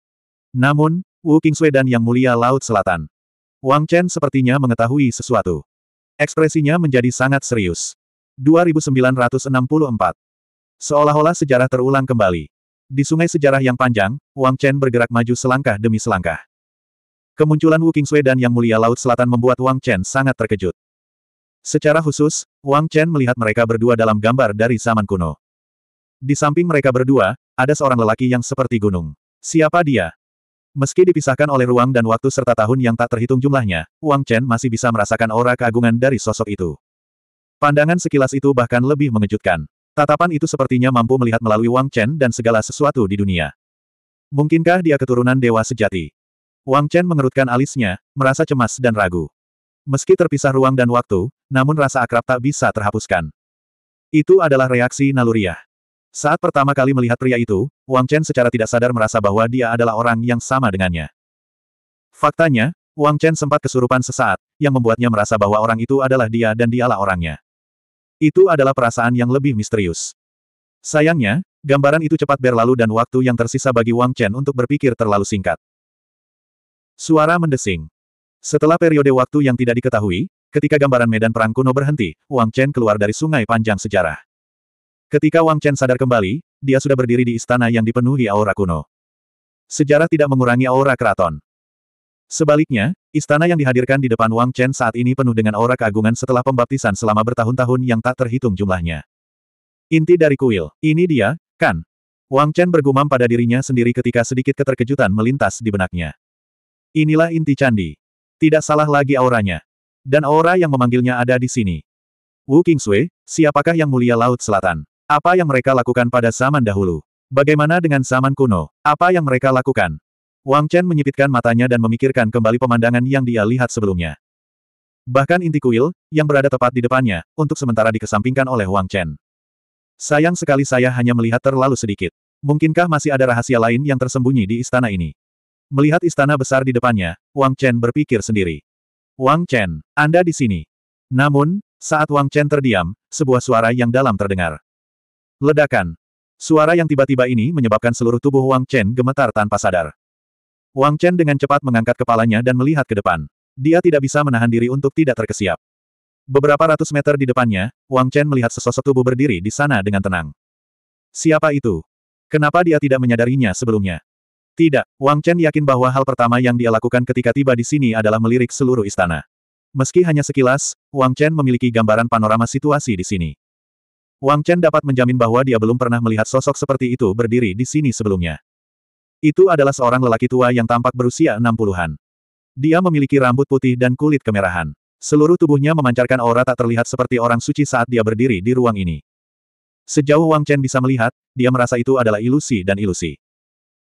Namun, Wu Sui dan Yang Mulia Laut Selatan. Wang Chen sepertinya mengetahui sesuatu. Ekspresinya menjadi sangat serius. 2964 Seolah-olah sejarah terulang kembali. Di sungai sejarah yang panjang, Wang Chen bergerak maju selangkah demi selangkah. Kemunculan Wu Qingsui dan Yang Mulia Laut Selatan membuat Wang Chen sangat terkejut. Secara khusus, Wang Chen melihat mereka berdua dalam gambar dari zaman kuno. Di samping mereka berdua, ada seorang lelaki yang seperti gunung. Siapa dia? Meski dipisahkan oleh ruang dan waktu serta tahun yang tak terhitung jumlahnya, Wang Chen masih bisa merasakan aura keagungan dari sosok itu. Pandangan sekilas itu bahkan lebih mengejutkan. Tatapan itu sepertinya mampu melihat melalui Wang Chen dan segala sesuatu di dunia. Mungkinkah dia keturunan dewa sejati? Wang Chen mengerutkan alisnya, merasa cemas dan ragu. Meski terpisah ruang dan waktu, namun rasa akrab tak bisa terhapuskan. Itu adalah reaksi naluriah. Saat pertama kali melihat pria itu, Wang Chen secara tidak sadar merasa bahwa dia adalah orang yang sama dengannya. Faktanya, Wang Chen sempat kesurupan sesaat, yang membuatnya merasa bahwa orang itu adalah dia dan dialah orangnya. Itu adalah perasaan yang lebih misterius. Sayangnya, gambaran itu cepat berlalu dan waktu yang tersisa bagi Wang Chen untuk berpikir terlalu singkat. Suara mendesing. Setelah periode waktu yang tidak diketahui, ketika gambaran medan perang kuno berhenti, Wang Chen keluar dari sungai panjang sejarah. Ketika Wang Chen sadar kembali, dia sudah berdiri di istana yang dipenuhi aura kuno. Sejarah tidak mengurangi aura keraton. Sebaliknya, istana yang dihadirkan di depan Wang Chen saat ini penuh dengan aura keagungan setelah pembaptisan selama bertahun-tahun yang tak terhitung jumlahnya. Inti dari kuil, ini dia, kan? Wang Chen bergumam pada dirinya sendiri ketika sedikit keterkejutan melintas di benaknya. Inilah inti candi. Tidak salah lagi auranya. Dan aura yang memanggilnya ada di sini. Wu Qingsui, siapakah yang mulia Laut Selatan? Apa yang mereka lakukan pada zaman dahulu? Bagaimana dengan zaman kuno? Apa yang mereka lakukan? Wang Chen menyipitkan matanya dan memikirkan kembali pemandangan yang dia lihat sebelumnya. Bahkan inti kuil, yang berada tepat di depannya, untuk sementara dikesampingkan oleh Wang Chen. Sayang sekali saya hanya melihat terlalu sedikit. Mungkinkah masih ada rahasia lain yang tersembunyi di istana ini? Melihat istana besar di depannya, Wang Chen berpikir sendiri. Wang Chen, Anda di sini. Namun, saat Wang Chen terdiam, sebuah suara yang dalam terdengar. Ledakan. Suara yang tiba-tiba ini menyebabkan seluruh tubuh Wang Chen gemetar tanpa sadar. Wang Chen dengan cepat mengangkat kepalanya dan melihat ke depan. Dia tidak bisa menahan diri untuk tidak terkesiap. Beberapa ratus meter di depannya, Wang Chen melihat sesosok tubuh berdiri di sana dengan tenang. Siapa itu? Kenapa dia tidak menyadarinya sebelumnya? Tidak, Wang Chen yakin bahwa hal pertama yang dia lakukan ketika tiba di sini adalah melirik seluruh istana. Meski hanya sekilas, Wang Chen memiliki gambaran panorama situasi di sini. Wang Chen dapat menjamin bahwa dia belum pernah melihat sosok seperti itu berdiri di sini sebelumnya. Itu adalah seorang lelaki tua yang tampak berusia 60-an. Dia memiliki rambut putih dan kulit kemerahan. Seluruh tubuhnya memancarkan aura tak terlihat seperti orang suci saat dia berdiri di ruang ini. Sejauh Wang Chen bisa melihat, dia merasa itu adalah ilusi dan ilusi.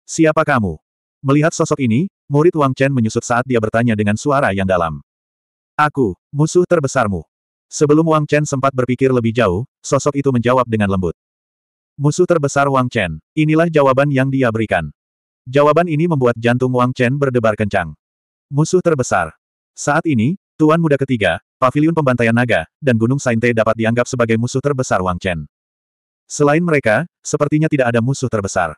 Siapa kamu? Melihat sosok ini, murid Wang Chen menyusut saat dia bertanya dengan suara yang dalam. Aku, musuh terbesarmu. Sebelum Wang Chen sempat berpikir lebih jauh, sosok itu menjawab dengan lembut. Musuh terbesar Wang Chen, inilah jawaban yang dia berikan. Jawaban ini membuat jantung Wang Chen berdebar kencang. Musuh terbesar. Saat ini, Tuan Muda ketiga, Paviliun Pembantaian Naga, dan Gunung Sainte dapat dianggap sebagai musuh terbesar Wang Chen. Selain mereka, sepertinya tidak ada musuh terbesar.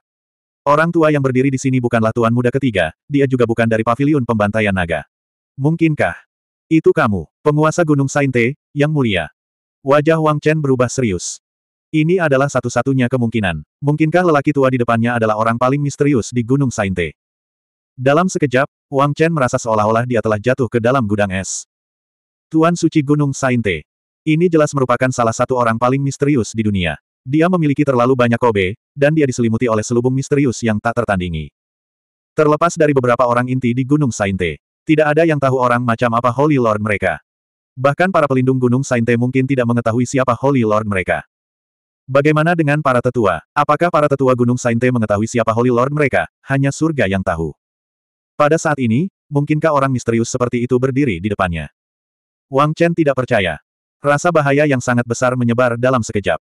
Orang tua yang berdiri di sini bukanlah Tuan Muda ketiga, dia juga bukan dari Paviliun Pembantaian Naga. Mungkinkah? Itu kamu, penguasa Gunung Sainte, yang mulia. Wajah Wang Chen berubah serius. Ini adalah satu-satunya kemungkinan. Mungkinkah lelaki tua di depannya adalah orang paling misterius di Gunung Sainte? Dalam sekejap, Wang Chen merasa seolah-olah dia telah jatuh ke dalam gudang es. Tuan Suci Gunung Sainte. Ini jelas merupakan salah satu orang paling misterius di dunia. Dia memiliki terlalu banyak kobe, dan dia diselimuti oleh selubung misterius yang tak tertandingi. Terlepas dari beberapa orang inti di Gunung Sainte, tidak ada yang tahu orang macam apa Holy Lord mereka. Bahkan para pelindung Gunung Sainte mungkin tidak mengetahui siapa Holy Lord mereka. Bagaimana dengan para tetua? Apakah para tetua Gunung Sainte mengetahui siapa Holy Lord mereka? Hanya surga yang tahu. Pada saat ini, mungkinkah orang misterius seperti itu berdiri di depannya? Wang Chen tidak percaya. Rasa bahaya yang sangat besar menyebar dalam sekejap.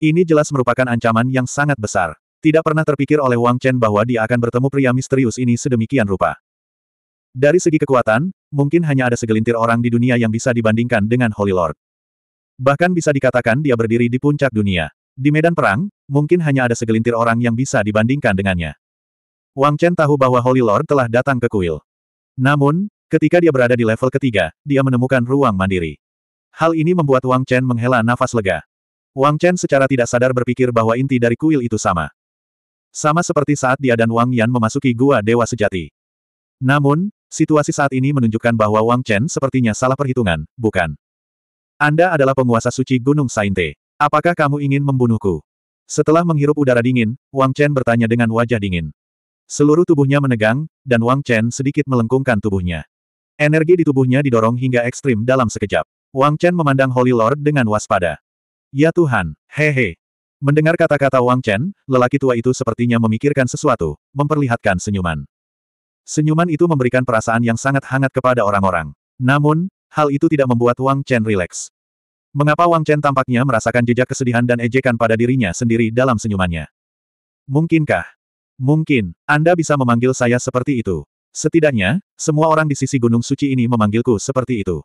Ini jelas merupakan ancaman yang sangat besar. Tidak pernah terpikir oleh Wang Chen bahwa dia akan bertemu pria misterius ini sedemikian rupa. Dari segi kekuatan, mungkin hanya ada segelintir orang di dunia yang bisa dibandingkan dengan Holy Lord. Bahkan bisa dikatakan dia berdiri di puncak dunia. Di medan perang, mungkin hanya ada segelintir orang yang bisa dibandingkan dengannya. Wang Chen tahu bahwa Holy Lord telah datang ke kuil. Namun, ketika dia berada di level ketiga, dia menemukan ruang mandiri. Hal ini membuat Wang Chen menghela nafas lega. Wang Chen secara tidak sadar berpikir bahwa inti dari kuil itu sama. Sama seperti saat dia dan Wang Yan memasuki gua dewa sejati. Namun, situasi saat ini menunjukkan bahwa Wang Chen sepertinya salah perhitungan, bukan? Anda adalah penguasa suci Gunung Sainte. Apakah kamu ingin membunuhku? Setelah menghirup udara dingin, Wang Chen bertanya dengan wajah dingin. Seluruh tubuhnya menegang, dan Wang Chen sedikit melengkungkan tubuhnya. Energi di tubuhnya didorong hingga ekstrim dalam sekejap. Wang Chen memandang Holy Lord dengan waspada. Ya Tuhan, hehe. Mendengar kata-kata Wang Chen, lelaki tua itu sepertinya memikirkan sesuatu, memperlihatkan senyuman. Senyuman itu memberikan perasaan yang sangat hangat kepada orang-orang. Namun, hal itu tidak membuat Wang Chen rileks. Mengapa Wang Chen tampaknya merasakan jejak kesedihan dan ejekan pada dirinya sendiri dalam senyumannya? Mungkinkah? Mungkin, Anda bisa memanggil saya seperti itu. Setidaknya, semua orang di sisi Gunung Suci ini memanggilku seperti itu.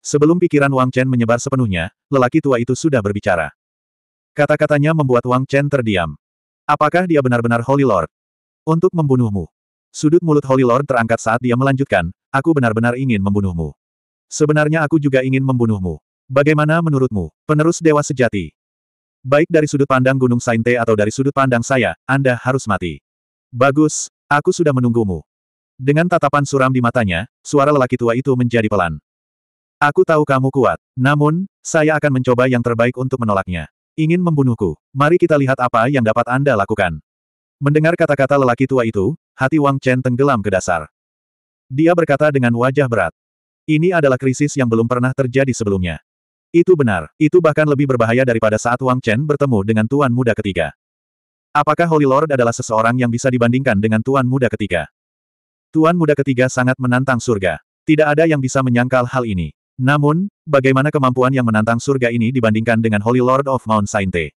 Sebelum pikiran Wang Chen menyebar sepenuhnya, lelaki tua itu sudah berbicara. Kata-katanya membuat Wang Chen terdiam. Apakah dia benar-benar Holy Lord? Untuk membunuhmu. Sudut mulut Holy Lord terangkat saat dia melanjutkan, aku benar-benar ingin membunuhmu. Sebenarnya aku juga ingin membunuhmu. Bagaimana menurutmu, penerus dewa sejati? Baik dari sudut pandang Gunung Sainte atau dari sudut pandang saya, Anda harus mati. Bagus, aku sudah menunggumu. Dengan tatapan suram di matanya, suara lelaki tua itu menjadi pelan. Aku tahu kamu kuat, namun, saya akan mencoba yang terbaik untuk menolaknya. Ingin membunuhku, mari kita lihat apa yang dapat Anda lakukan. Mendengar kata-kata lelaki tua itu, hati Wang Chen tenggelam ke dasar. Dia berkata dengan wajah berat. Ini adalah krisis yang belum pernah terjadi sebelumnya. Itu benar, itu bahkan lebih berbahaya daripada saat Wang Chen bertemu dengan Tuan Muda ketiga. Apakah Holy Lord adalah seseorang yang bisa dibandingkan dengan Tuan Muda ketiga? Tuan Muda ketiga sangat menantang surga. Tidak ada yang bisa menyangkal hal ini. Namun, bagaimana kemampuan yang menantang surga ini dibandingkan dengan Holy Lord of Mount Sainte?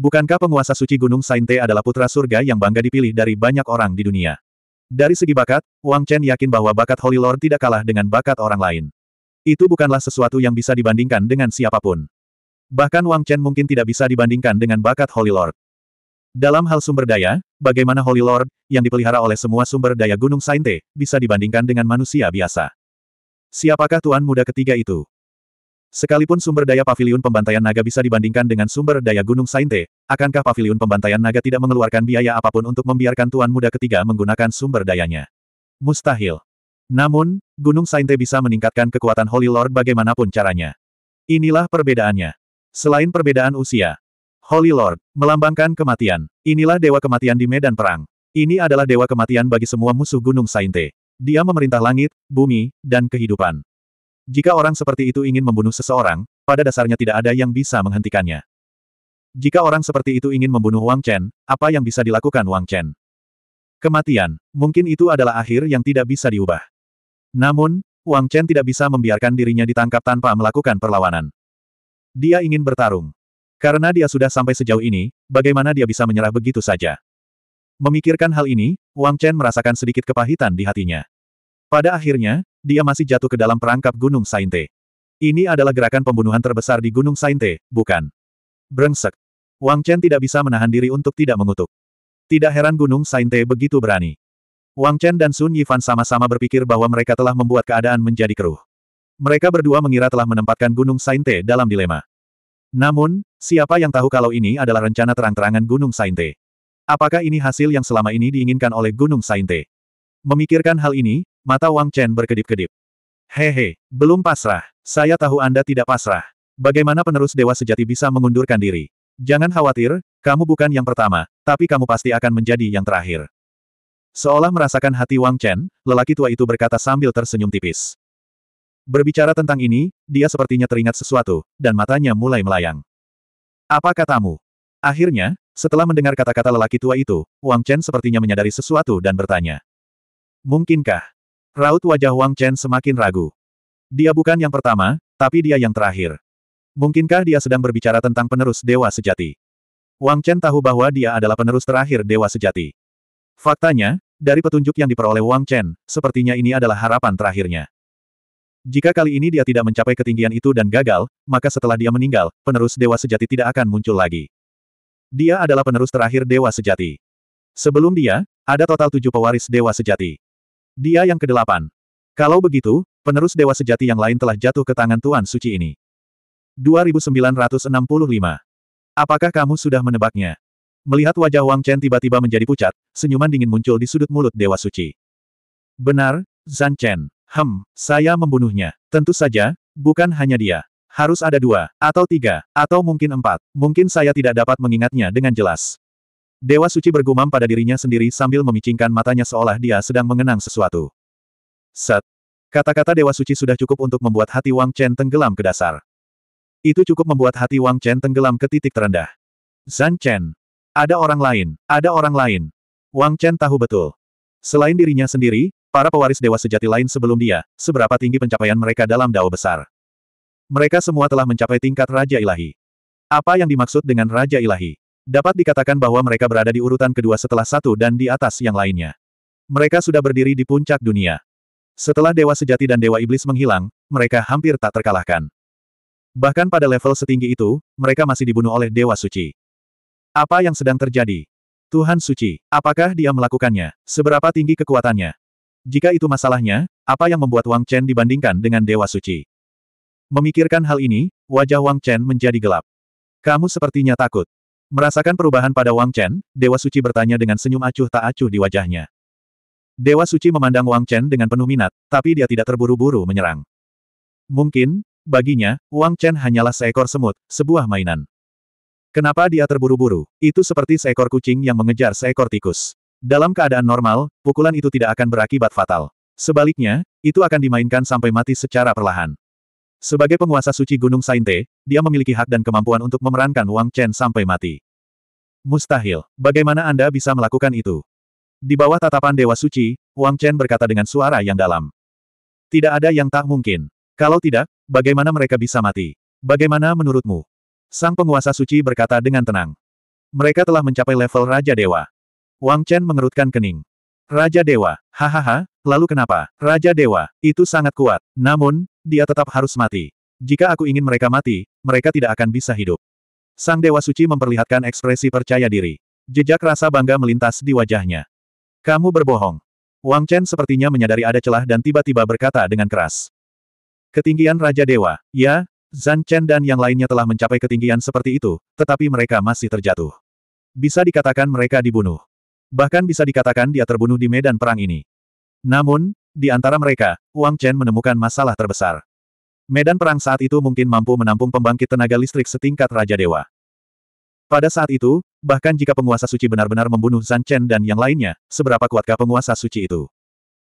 Bukankah penguasa suci Gunung Sainte adalah putra surga yang bangga dipilih dari banyak orang di dunia? Dari segi bakat, Wang Chen yakin bahwa bakat Holy Lord tidak kalah dengan bakat orang lain. Itu bukanlah sesuatu yang bisa dibandingkan dengan siapapun. Bahkan Wang Chen mungkin tidak bisa dibandingkan dengan bakat Holy Lord. Dalam hal sumber daya, bagaimana Holy Lord, yang dipelihara oleh semua sumber daya Gunung Sainte, bisa dibandingkan dengan manusia biasa. Siapakah Tuan Muda ketiga itu? Sekalipun sumber daya paviliun pembantaian naga bisa dibandingkan dengan sumber daya Gunung Sainte, akankah paviliun pembantaian naga tidak mengeluarkan biaya apapun untuk membiarkan Tuan Muda ketiga menggunakan sumber dayanya? Mustahil. Namun, Gunung Sainte bisa meningkatkan kekuatan Holy Lord bagaimanapun caranya. Inilah perbedaannya. Selain perbedaan usia, Holy Lord melambangkan kematian. Inilah dewa kematian di medan perang. Ini adalah dewa kematian bagi semua musuh Gunung Sainte. Dia memerintah langit, bumi, dan kehidupan. Jika orang seperti itu ingin membunuh seseorang, pada dasarnya tidak ada yang bisa menghentikannya. Jika orang seperti itu ingin membunuh Wang Chen, apa yang bisa dilakukan Wang Chen? Kematian, mungkin itu adalah akhir yang tidak bisa diubah. Namun, Wang Chen tidak bisa membiarkan dirinya ditangkap tanpa melakukan perlawanan. Dia ingin bertarung. Karena dia sudah sampai sejauh ini, bagaimana dia bisa menyerah begitu saja? Memikirkan hal ini, Wang Chen merasakan sedikit kepahitan di hatinya. Pada akhirnya, dia masih jatuh ke dalam perangkap Gunung Sainte. Ini adalah gerakan pembunuhan terbesar di Gunung Sainte, bukan? Brengsek. Wang Chen tidak bisa menahan diri untuk tidak mengutuk. Tidak heran Gunung Sainte begitu berani. Wang Chen dan Sun Yifan sama-sama berpikir bahwa mereka telah membuat keadaan menjadi keruh. Mereka berdua mengira telah menempatkan Gunung Sainte dalam dilema. Namun, siapa yang tahu kalau ini adalah rencana terang-terangan Gunung Sainte? Apakah ini hasil yang selama ini diinginkan oleh Gunung Sainte? Memikirkan hal ini, mata Wang Chen berkedip-kedip. Hehe, belum pasrah. Saya tahu Anda tidak pasrah. Bagaimana penerus dewa sejati bisa mengundurkan diri? Jangan khawatir, kamu bukan yang pertama, tapi kamu pasti akan menjadi yang terakhir. Seolah merasakan hati Wang Chen, lelaki tua itu berkata sambil tersenyum tipis. Berbicara tentang ini, dia sepertinya teringat sesuatu, dan matanya mulai melayang. Apa katamu? Akhirnya, setelah mendengar kata-kata lelaki tua itu, Wang Chen sepertinya menyadari sesuatu dan bertanya. Mungkinkah? Raut wajah Wang Chen semakin ragu. Dia bukan yang pertama, tapi dia yang terakhir. Mungkinkah dia sedang berbicara tentang penerus dewa sejati? Wang Chen tahu bahwa dia adalah penerus terakhir dewa sejati. Faktanya, dari petunjuk yang diperoleh Wang Chen, sepertinya ini adalah harapan terakhirnya. Jika kali ini dia tidak mencapai ketinggian itu dan gagal, maka setelah dia meninggal, penerus dewa sejati tidak akan muncul lagi. Dia adalah penerus terakhir dewa sejati. Sebelum dia, ada total tujuh pewaris dewa sejati. Dia yang kedelapan. Kalau begitu, penerus dewa sejati yang lain telah jatuh ke tangan Tuan Suci ini. 2965. Apakah kamu sudah menebaknya? Melihat wajah Wang Chen tiba-tiba menjadi pucat, senyuman dingin muncul di sudut mulut Dewa Suci. Benar, Zan Chen. Hem, saya membunuhnya. Tentu saja, bukan hanya dia. Harus ada dua, atau tiga, atau mungkin empat. Mungkin saya tidak dapat mengingatnya dengan jelas. Dewa Suci bergumam pada dirinya sendiri sambil memicingkan matanya seolah dia sedang mengenang sesuatu. Set. Kata-kata Dewa Suci sudah cukup untuk membuat hati Wang Chen tenggelam ke dasar. Itu cukup membuat hati Wang Chen tenggelam ke titik terendah. Zan Chen, ada orang lain, ada orang lain. Wang Chen tahu betul. Selain dirinya sendiri, para pewaris dewa sejati lain sebelum dia, seberapa tinggi pencapaian mereka dalam dao besar. Mereka semua telah mencapai tingkat Raja Ilahi. Apa yang dimaksud dengan Raja Ilahi? Dapat dikatakan bahwa mereka berada di urutan kedua setelah satu dan di atas yang lainnya. Mereka sudah berdiri di puncak dunia. Setelah Dewa Sejati dan Dewa Iblis menghilang, mereka hampir tak terkalahkan. Bahkan pada level setinggi itu, mereka masih dibunuh oleh Dewa Suci. Apa yang sedang terjadi? Tuhan suci, apakah dia melakukannya? Seberapa tinggi kekuatannya? Jika itu masalahnya, apa yang membuat Wang Chen dibandingkan dengan Dewa Suci? Memikirkan hal ini, wajah Wang Chen menjadi gelap. Kamu sepertinya takut. Merasakan perubahan pada Wang Chen, Dewa Suci bertanya dengan senyum acuh tak acuh di wajahnya. Dewa Suci memandang Wang Chen dengan penuh minat, tapi dia tidak terburu-buru menyerang. Mungkin, baginya, Wang Chen hanyalah seekor semut, sebuah mainan. Kenapa dia terburu-buru? Itu seperti seekor kucing yang mengejar seekor tikus. Dalam keadaan normal, pukulan itu tidak akan berakibat fatal. Sebaliknya, itu akan dimainkan sampai mati secara perlahan. Sebagai penguasa suci Gunung Sainte, dia memiliki hak dan kemampuan untuk memerankan Wang Chen sampai mati. Mustahil. Bagaimana Anda bisa melakukan itu? Di bawah tatapan Dewa Suci, Wang Chen berkata dengan suara yang dalam. Tidak ada yang tak mungkin. Kalau tidak, bagaimana mereka bisa mati? Bagaimana menurutmu? Sang penguasa suci berkata dengan tenang. Mereka telah mencapai level Raja Dewa. Wang Chen mengerutkan kening. Raja Dewa, hahaha, lalu kenapa? Raja Dewa, itu sangat kuat, namun, dia tetap harus mati. Jika aku ingin mereka mati, mereka tidak akan bisa hidup. Sang Dewa Suci memperlihatkan ekspresi percaya diri. Jejak rasa bangga melintas di wajahnya. Kamu berbohong. Wang Chen sepertinya menyadari ada celah dan tiba-tiba berkata dengan keras. Ketinggian Raja Dewa, ya, Zhang Chen dan yang lainnya telah mencapai ketinggian seperti itu, tetapi mereka masih terjatuh. Bisa dikatakan mereka dibunuh. Bahkan bisa dikatakan dia terbunuh di medan perang ini. Namun, di antara mereka, Wang Chen menemukan masalah terbesar. Medan perang saat itu mungkin mampu menampung pembangkit tenaga listrik setingkat Raja Dewa. Pada saat itu, bahkan jika penguasa suci benar-benar membunuh Zhang Chen dan yang lainnya, seberapa kuatkah penguasa suci itu?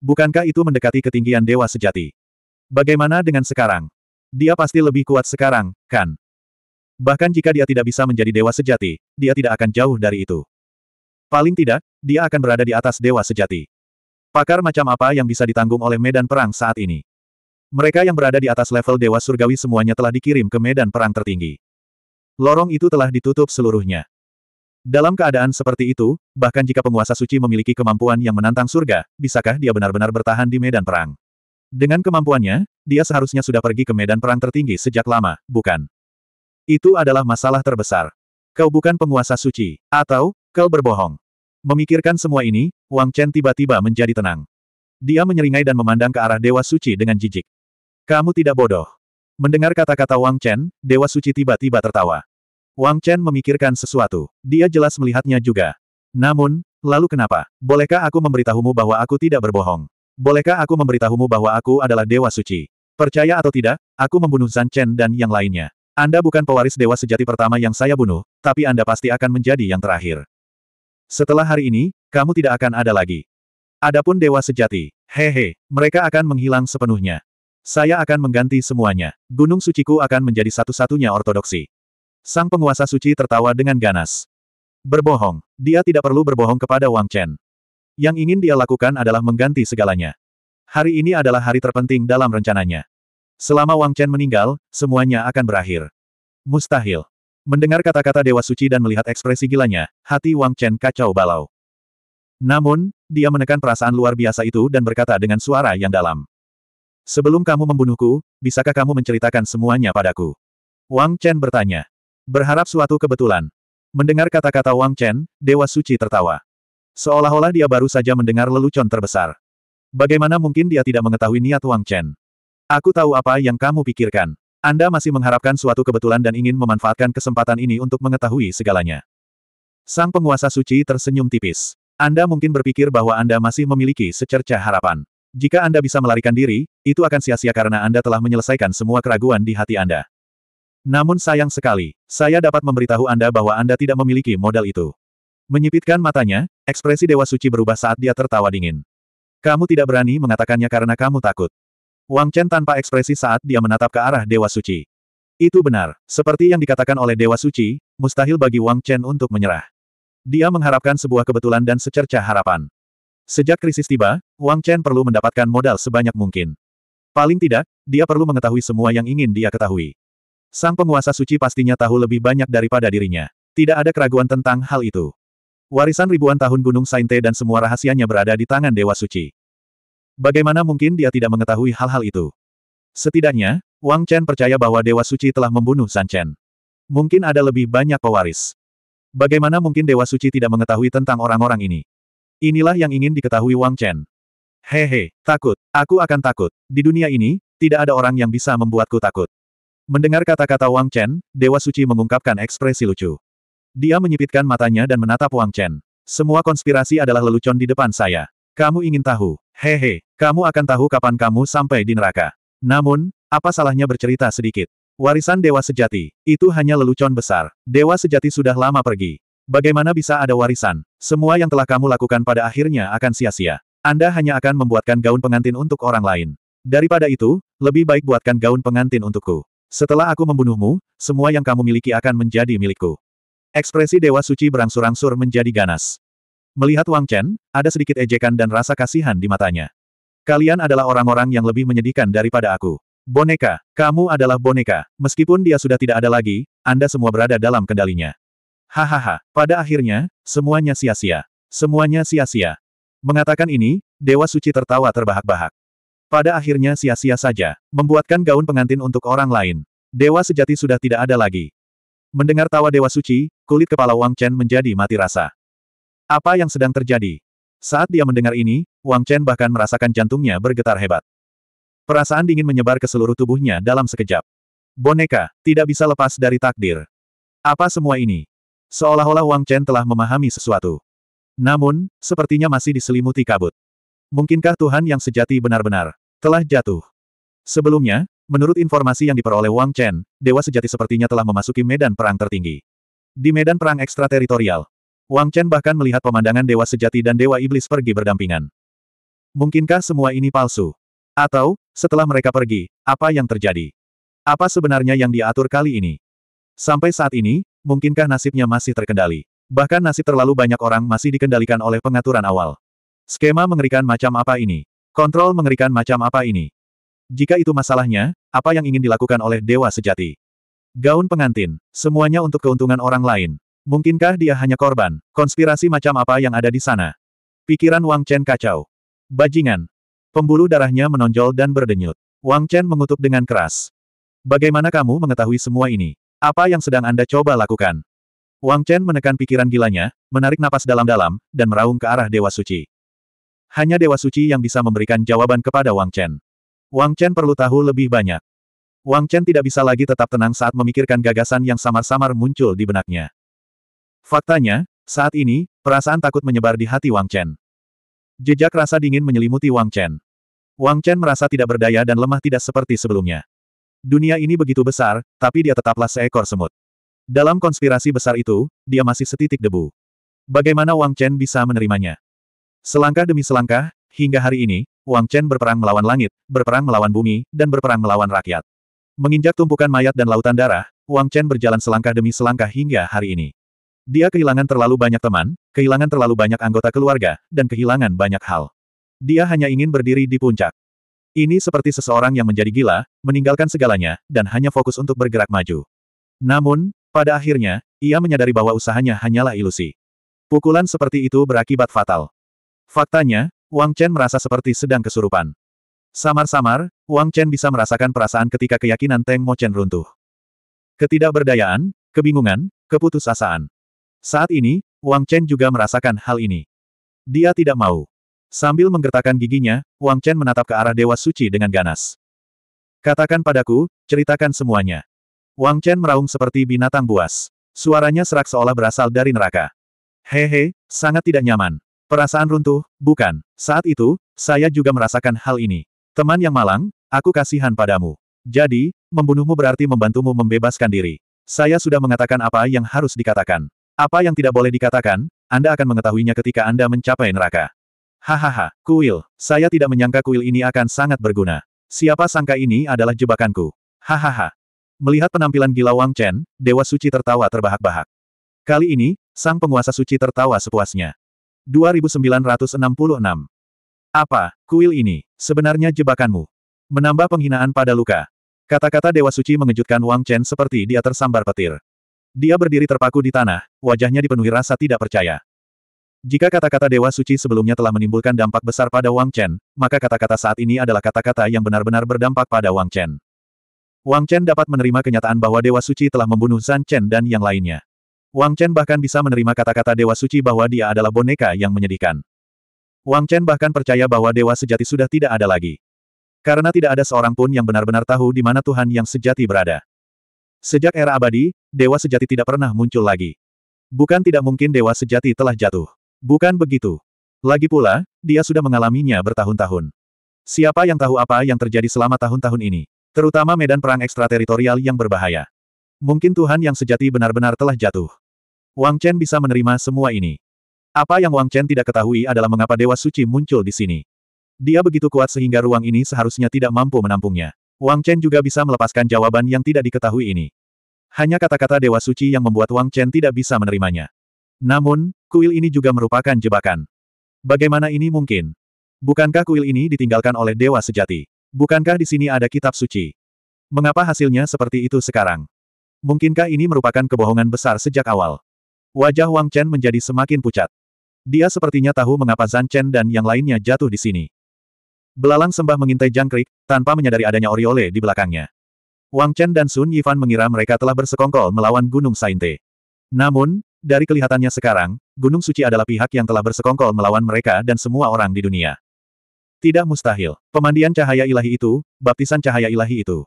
Bukankah itu mendekati ketinggian dewa sejati? Bagaimana dengan sekarang? Dia pasti lebih kuat sekarang, kan? Bahkan jika dia tidak bisa menjadi dewa sejati, dia tidak akan jauh dari itu. Paling tidak, dia akan berada di atas dewa sejati. Pakar macam apa yang bisa ditanggung oleh medan perang saat ini? Mereka yang berada di atas level dewa surgawi semuanya telah dikirim ke medan perang tertinggi. Lorong itu telah ditutup seluruhnya. Dalam keadaan seperti itu, bahkan jika penguasa suci memiliki kemampuan yang menantang surga, bisakah dia benar-benar bertahan di medan perang? Dengan kemampuannya, dia seharusnya sudah pergi ke medan perang tertinggi sejak lama, bukan? Itu adalah masalah terbesar. Kau bukan penguasa suci, atau, kau berbohong. Memikirkan semua ini, Wang Chen tiba-tiba menjadi tenang. Dia menyeringai dan memandang ke arah Dewa Suci dengan jijik. Kamu tidak bodoh. Mendengar kata-kata Wang Chen, Dewa Suci tiba-tiba tertawa. Wang Chen memikirkan sesuatu. Dia jelas melihatnya juga. Namun, lalu kenapa? Bolehkah aku memberitahumu bahwa aku tidak berbohong? Bolehkah aku memberitahumu bahwa aku adalah Dewa Suci? Percaya atau tidak, aku membunuh Zan Chen dan yang lainnya. Anda bukan pewaris dewa sejati pertama yang saya bunuh, tapi Anda pasti akan menjadi yang terakhir. Setelah hari ini, kamu tidak akan ada lagi. Adapun dewa sejati, hehe, mereka akan menghilang sepenuhnya. Saya akan mengganti semuanya. Gunung suciku akan menjadi satu-satunya ortodoksi. Sang penguasa suci tertawa dengan ganas. Berbohong. Dia tidak perlu berbohong kepada Wang Chen. Yang ingin dia lakukan adalah mengganti segalanya. Hari ini adalah hari terpenting dalam rencananya. Selama Wang Chen meninggal, semuanya akan berakhir. Mustahil. Mendengar kata-kata Dewa Suci dan melihat ekspresi gilanya, hati Wang Chen kacau balau. Namun, dia menekan perasaan luar biasa itu dan berkata dengan suara yang dalam. Sebelum kamu membunuhku, bisakah kamu menceritakan semuanya padaku? Wang Chen bertanya. Berharap suatu kebetulan. Mendengar kata-kata Wang Chen, Dewa Suci tertawa. Seolah-olah dia baru saja mendengar lelucon terbesar. Bagaimana mungkin dia tidak mengetahui niat Wang Chen? Aku tahu apa yang kamu pikirkan. Anda masih mengharapkan suatu kebetulan dan ingin memanfaatkan kesempatan ini untuk mengetahui segalanya. Sang penguasa suci tersenyum tipis. Anda mungkin berpikir bahwa Anda masih memiliki secercah harapan. Jika Anda bisa melarikan diri, itu akan sia-sia karena Anda telah menyelesaikan semua keraguan di hati Anda. Namun sayang sekali, saya dapat memberitahu Anda bahwa Anda tidak memiliki modal itu. Menyipitkan matanya, ekspresi Dewa Suci berubah saat dia tertawa dingin. Kamu tidak berani mengatakannya karena kamu takut. Wang Chen tanpa ekspresi saat dia menatap ke arah Dewa Suci. Itu benar, seperti yang dikatakan oleh Dewa Suci, mustahil bagi Wang Chen untuk menyerah. Dia mengharapkan sebuah kebetulan dan secerca harapan. Sejak krisis tiba, Wang Chen perlu mendapatkan modal sebanyak mungkin. Paling tidak, dia perlu mengetahui semua yang ingin dia ketahui. Sang penguasa suci pastinya tahu lebih banyak daripada dirinya. Tidak ada keraguan tentang hal itu. Warisan ribuan tahun Gunung Sainte dan semua rahasianya berada di tangan Dewa Suci. Bagaimana mungkin dia tidak mengetahui hal-hal itu? Setidaknya, Wang Chen percaya bahwa Dewa Suci telah membunuh San Chen. Mungkin ada lebih banyak pewaris. Bagaimana mungkin Dewa Suci tidak mengetahui tentang orang-orang ini? Inilah yang ingin diketahui Wang Chen. Hehe, takut, aku akan takut. Di dunia ini, tidak ada orang yang bisa membuatku takut. Mendengar kata-kata Wang Chen, Dewa Suci mengungkapkan ekspresi lucu. Dia menyipitkan matanya dan menatap Wang Chen. Semua konspirasi adalah lelucon di depan saya. Kamu ingin tahu? Hehe, kamu akan tahu kapan kamu sampai di neraka. Namun, apa salahnya bercerita sedikit? Warisan Dewa Sejati, itu hanya lelucon besar. Dewa Sejati sudah lama pergi. Bagaimana bisa ada warisan? Semua yang telah kamu lakukan pada akhirnya akan sia-sia. Anda hanya akan membuatkan gaun pengantin untuk orang lain. Daripada itu, lebih baik buatkan gaun pengantin untukku. Setelah aku membunuhmu, semua yang kamu miliki akan menjadi milikku. Ekspresi Dewa Suci berangsur-angsur menjadi ganas. Melihat Wang Chen, ada sedikit ejekan dan rasa kasihan di matanya. Kalian adalah orang-orang yang lebih menyedihkan daripada aku. Boneka, kamu adalah boneka. Meskipun dia sudah tidak ada lagi, Anda semua berada dalam kendalinya. Hahaha, pada akhirnya, semuanya sia-sia. Semuanya sia-sia. Mengatakan ini, Dewa Suci tertawa terbahak-bahak. Pada akhirnya sia-sia saja, membuatkan gaun pengantin untuk orang lain. Dewa sejati sudah tidak ada lagi. Mendengar tawa Dewa Suci, kulit kepala Wang Chen menjadi mati rasa. Apa yang sedang terjadi? Saat dia mendengar ini, Wang Chen bahkan merasakan jantungnya bergetar hebat. Perasaan dingin menyebar ke seluruh tubuhnya dalam sekejap. Boneka, tidak bisa lepas dari takdir. Apa semua ini? Seolah-olah Wang Chen telah memahami sesuatu. Namun, sepertinya masih diselimuti kabut. Mungkinkah Tuhan yang sejati benar-benar telah jatuh? Sebelumnya, menurut informasi yang diperoleh Wang Chen, Dewa Sejati sepertinya telah memasuki medan perang tertinggi. Di medan perang ekstrateritorial, Wang Chen bahkan melihat pemandangan dewa sejati dan dewa iblis pergi berdampingan. Mungkinkah semua ini palsu? Atau, setelah mereka pergi, apa yang terjadi? Apa sebenarnya yang diatur kali ini? Sampai saat ini, mungkinkah nasibnya masih terkendali? Bahkan nasib terlalu banyak orang masih dikendalikan oleh pengaturan awal. Skema mengerikan macam apa ini? Kontrol mengerikan macam apa ini? Jika itu masalahnya, apa yang ingin dilakukan oleh dewa sejati? Gaun pengantin, semuanya untuk keuntungan orang lain. Mungkinkah dia hanya korban, konspirasi macam apa yang ada di sana? Pikiran Wang Chen kacau. Bajingan. Pembuluh darahnya menonjol dan berdenyut. Wang Chen mengutuk dengan keras. Bagaimana kamu mengetahui semua ini? Apa yang sedang Anda coba lakukan? Wang Chen menekan pikiran gilanya, menarik napas dalam-dalam, dan meraung ke arah Dewa Suci. Hanya Dewa Suci yang bisa memberikan jawaban kepada Wang Chen. Wang Chen perlu tahu lebih banyak. Wang Chen tidak bisa lagi tetap tenang saat memikirkan gagasan yang samar-samar muncul di benaknya. Faktanya, saat ini, perasaan takut menyebar di hati Wang Chen. Jejak rasa dingin menyelimuti Wang Chen. Wang Chen merasa tidak berdaya dan lemah tidak seperti sebelumnya. Dunia ini begitu besar, tapi dia tetaplah seekor semut. Dalam konspirasi besar itu, dia masih setitik debu. Bagaimana Wang Chen bisa menerimanya? Selangkah demi selangkah, hingga hari ini, Wang Chen berperang melawan langit, berperang melawan bumi, dan berperang melawan rakyat. Menginjak tumpukan mayat dan lautan darah, Wang Chen berjalan selangkah demi selangkah hingga hari ini. Dia kehilangan terlalu banyak teman, kehilangan terlalu banyak anggota keluarga, dan kehilangan banyak hal. Dia hanya ingin berdiri di puncak. Ini seperti seseorang yang menjadi gila, meninggalkan segalanya, dan hanya fokus untuk bergerak maju. Namun, pada akhirnya, ia menyadari bahwa usahanya hanyalah ilusi. Pukulan seperti itu berakibat fatal. Faktanya, Wang Chen merasa seperti sedang kesurupan. Samar-samar, Wang Chen bisa merasakan perasaan ketika keyakinan Teng Mo Chen runtuh. Ketidakberdayaan, kebingungan, keputusasaan. Saat ini, Wang Chen juga merasakan hal ini. Dia tidak mau. Sambil menggertakkan giginya, Wang Chen menatap ke arah Dewa Suci dengan ganas. Katakan padaku, ceritakan semuanya. Wang Chen meraung seperti binatang buas. Suaranya serak seolah berasal dari neraka. Hehe, sangat tidak nyaman. Perasaan runtuh, bukan. Saat itu, saya juga merasakan hal ini. Teman yang malang, aku kasihan padamu. Jadi, membunuhmu berarti membantumu membebaskan diri. Saya sudah mengatakan apa yang harus dikatakan. Apa yang tidak boleh dikatakan, Anda akan mengetahuinya ketika Anda mencapai neraka. Hahaha, kuil, saya tidak menyangka kuil ini akan sangat berguna. Siapa sangka ini adalah jebakanku. Hahaha. Melihat penampilan gila Wang Chen, Dewa Suci tertawa terbahak-bahak. Kali ini, sang penguasa suci tertawa sepuasnya. 2966 apa, kuil ini, sebenarnya jebakanmu? Menambah penghinaan pada luka. Kata-kata Dewa Suci mengejutkan Wang Chen seperti dia tersambar petir. Dia berdiri terpaku di tanah, wajahnya dipenuhi rasa tidak percaya. Jika kata-kata Dewa Suci sebelumnya telah menimbulkan dampak besar pada Wang Chen, maka kata-kata saat ini adalah kata-kata yang benar-benar berdampak pada Wang Chen. Wang Chen dapat menerima kenyataan bahwa Dewa Suci telah membunuh Zan Chen dan yang lainnya. Wang Chen bahkan bisa menerima kata-kata Dewa Suci bahwa dia adalah boneka yang menyedihkan. Wang Chen bahkan percaya bahwa dewa sejati sudah tidak ada lagi. Karena tidak ada seorang pun yang benar-benar tahu di mana Tuhan yang sejati berada. Sejak era abadi, dewa sejati tidak pernah muncul lagi. Bukan tidak mungkin dewa sejati telah jatuh. Bukan begitu. Lagi pula, dia sudah mengalaminya bertahun-tahun. Siapa yang tahu apa yang terjadi selama tahun-tahun ini? Terutama medan perang ekstrateritorial yang berbahaya. Mungkin Tuhan yang sejati benar-benar telah jatuh. Wang Chen bisa menerima semua ini. Apa yang Wang Chen tidak ketahui adalah mengapa Dewa Suci muncul di sini. Dia begitu kuat sehingga ruang ini seharusnya tidak mampu menampungnya. Wang Chen juga bisa melepaskan jawaban yang tidak diketahui ini. Hanya kata-kata Dewa Suci yang membuat Wang Chen tidak bisa menerimanya. Namun, kuil ini juga merupakan jebakan. Bagaimana ini mungkin? Bukankah kuil ini ditinggalkan oleh Dewa Sejati? Bukankah di sini ada kitab suci? Mengapa hasilnya seperti itu sekarang? Mungkinkah ini merupakan kebohongan besar sejak awal? Wajah Wang Chen menjadi semakin pucat. Dia sepertinya tahu mengapa Zan Chen dan yang lainnya jatuh di sini. Belalang sembah mengintai jangkrik, tanpa menyadari adanya Oriole di belakangnya. Wang Chen dan Sun Yifan mengira mereka telah bersekongkol melawan Gunung Sainte. Namun, dari kelihatannya sekarang, Gunung Suci adalah pihak yang telah bersekongkol melawan mereka dan semua orang di dunia. Tidak mustahil, pemandian cahaya ilahi itu, baptisan cahaya ilahi itu.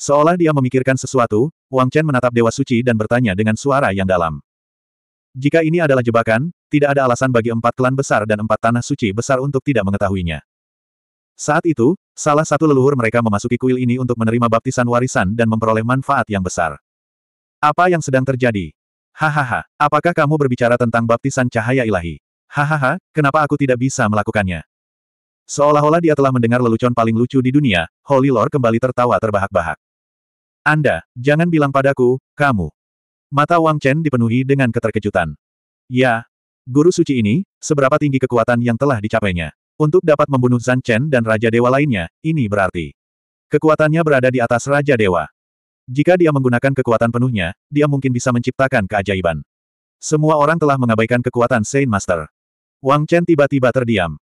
Seolah dia memikirkan sesuatu, Wang Chen menatap Dewa Suci dan bertanya dengan suara yang dalam. Jika ini adalah jebakan, tidak ada alasan bagi empat klan besar dan empat tanah suci besar untuk tidak mengetahuinya. Saat itu, salah satu leluhur mereka memasuki kuil ini untuk menerima baptisan warisan dan memperoleh manfaat yang besar. Apa yang sedang terjadi? Hahaha, apakah kamu berbicara tentang baptisan cahaya ilahi? Hahaha, kenapa aku tidak bisa melakukannya? Seolah-olah dia telah mendengar lelucon paling lucu di dunia, Holy Lord kembali tertawa terbahak-bahak. Anda, jangan bilang padaku, kamu. Mata Wang Chen dipenuhi dengan keterkejutan. Ya, Guru suci ini, seberapa tinggi kekuatan yang telah dicapainya. Untuk dapat membunuh Zan Chen dan Raja Dewa lainnya, ini berarti kekuatannya berada di atas Raja Dewa. Jika dia menggunakan kekuatan penuhnya, dia mungkin bisa menciptakan keajaiban. Semua orang telah mengabaikan kekuatan Saint Master. Wang Chen tiba-tiba terdiam.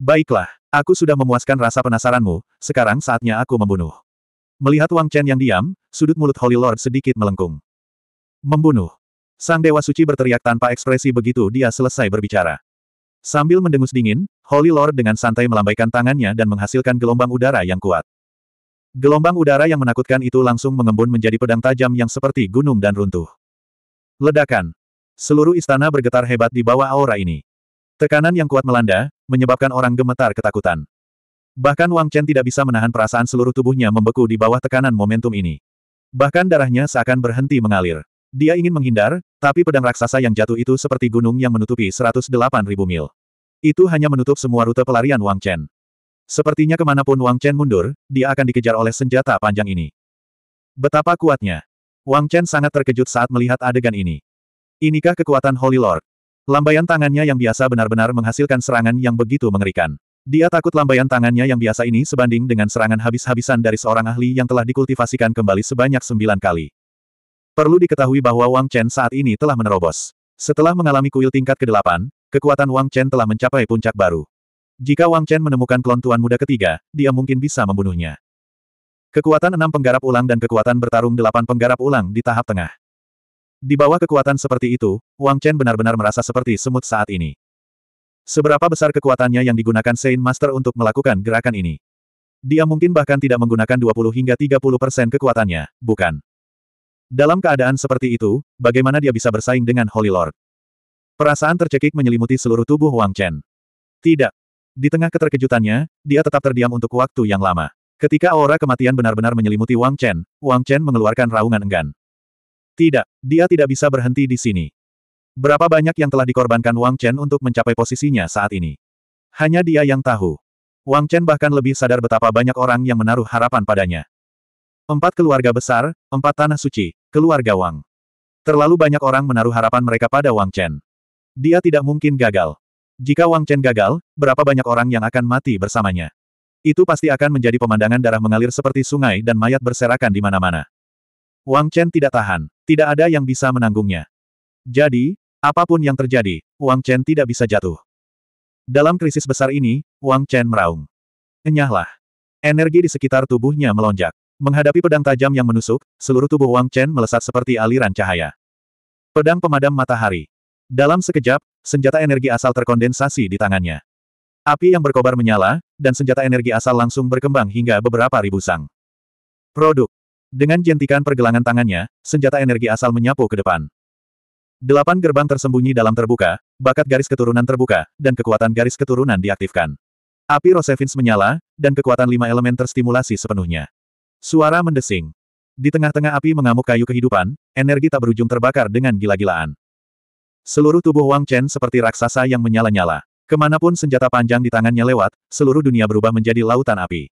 Baiklah, aku sudah memuaskan rasa penasaranmu, sekarang saatnya aku membunuh. Melihat Wang Chen yang diam, sudut mulut Holy Lord sedikit melengkung. Membunuh. Sang Dewa Suci berteriak tanpa ekspresi begitu dia selesai berbicara. Sambil mendengus dingin, Holy Lord dengan santai melambaikan tangannya dan menghasilkan gelombang udara yang kuat. Gelombang udara yang menakutkan itu langsung mengembun menjadi pedang tajam yang seperti gunung dan runtuh. Ledakan. Seluruh istana bergetar hebat di bawah aura ini. Tekanan yang kuat melanda, menyebabkan orang gemetar ketakutan. Bahkan Wang Chen tidak bisa menahan perasaan seluruh tubuhnya membeku di bawah tekanan momentum ini. Bahkan darahnya seakan berhenti mengalir. Dia ingin menghindar, tapi pedang raksasa yang jatuh itu seperti gunung yang menutupi 108.000 mil. Itu hanya menutup semua rute pelarian Wang Chen. Sepertinya kemanapun Wang Chen mundur, dia akan dikejar oleh senjata panjang ini. Betapa kuatnya. Wang Chen sangat terkejut saat melihat adegan ini. Inikah kekuatan Holy Lord? Lambaian tangannya yang biasa benar-benar menghasilkan serangan yang begitu mengerikan. Dia takut lambaian tangannya yang biasa ini sebanding dengan serangan habis-habisan dari seorang ahli yang telah dikultivasikan kembali sebanyak sembilan kali. Perlu diketahui bahwa Wang Chen saat ini telah menerobos. Setelah mengalami kuil tingkat ke-8, kekuatan Wang Chen telah mencapai puncak baru. Jika Wang Chen menemukan klon tuan muda ketiga, dia mungkin bisa membunuhnya. Kekuatan enam penggarap ulang dan kekuatan bertarung delapan penggarap ulang di tahap tengah. Di bawah kekuatan seperti itu, Wang Chen benar-benar merasa seperti semut saat ini. Seberapa besar kekuatannya yang digunakan Saint Master untuk melakukan gerakan ini? Dia mungkin bahkan tidak menggunakan 20 hingga 30 persen kekuatannya, bukan? Dalam keadaan seperti itu, bagaimana dia bisa bersaing dengan Holy Lord? Perasaan tercekik menyelimuti seluruh tubuh Wang Chen. Tidak. Di tengah keterkejutannya, dia tetap terdiam untuk waktu yang lama. Ketika aura kematian benar-benar menyelimuti Wang Chen, Wang Chen mengeluarkan raungan enggan. Tidak, dia tidak bisa berhenti di sini. Berapa banyak yang telah dikorbankan Wang Chen untuk mencapai posisinya saat ini? Hanya dia yang tahu. Wang Chen bahkan lebih sadar betapa banyak orang yang menaruh harapan padanya. Empat keluarga besar, empat tanah suci, Keluarga Wang. Terlalu banyak orang menaruh harapan mereka pada Wang Chen. Dia tidak mungkin gagal. Jika Wang Chen gagal, berapa banyak orang yang akan mati bersamanya? Itu pasti akan menjadi pemandangan darah mengalir seperti sungai dan mayat berserakan di mana-mana. Wang Chen tidak tahan. Tidak ada yang bisa menanggungnya. Jadi, apapun yang terjadi, Wang Chen tidak bisa jatuh. Dalam krisis besar ini, Wang Chen meraung. Enyahlah. Energi di sekitar tubuhnya melonjak. Menghadapi pedang tajam yang menusuk, seluruh tubuh Wang Chen melesat seperti aliran cahaya. Pedang pemadam matahari. Dalam sekejap, senjata energi asal terkondensasi di tangannya. Api yang berkobar menyala, dan senjata energi asal langsung berkembang hingga beberapa ribu sang. Produk. Dengan jentikan pergelangan tangannya, senjata energi asal menyapu ke depan. Delapan gerbang tersembunyi dalam terbuka, bakat garis keturunan terbuka, dan kekuatan garis keturunan diaktifkan. Api Rosevins menyala, dan kekuatan lima elemen terstimulasi sepenuhnya. Suara mendesing. Di tengah-tengah api mengamuk kayu kehidupan, energi tak berujung terbakar dengan gila-gilaan. Seluruh tubuh Wang Chen seperti raksasa yang menyala-nyala. Kemanapun senjata panjang di tangannya lewat, seluruh dunia berubah menjadi lautan api.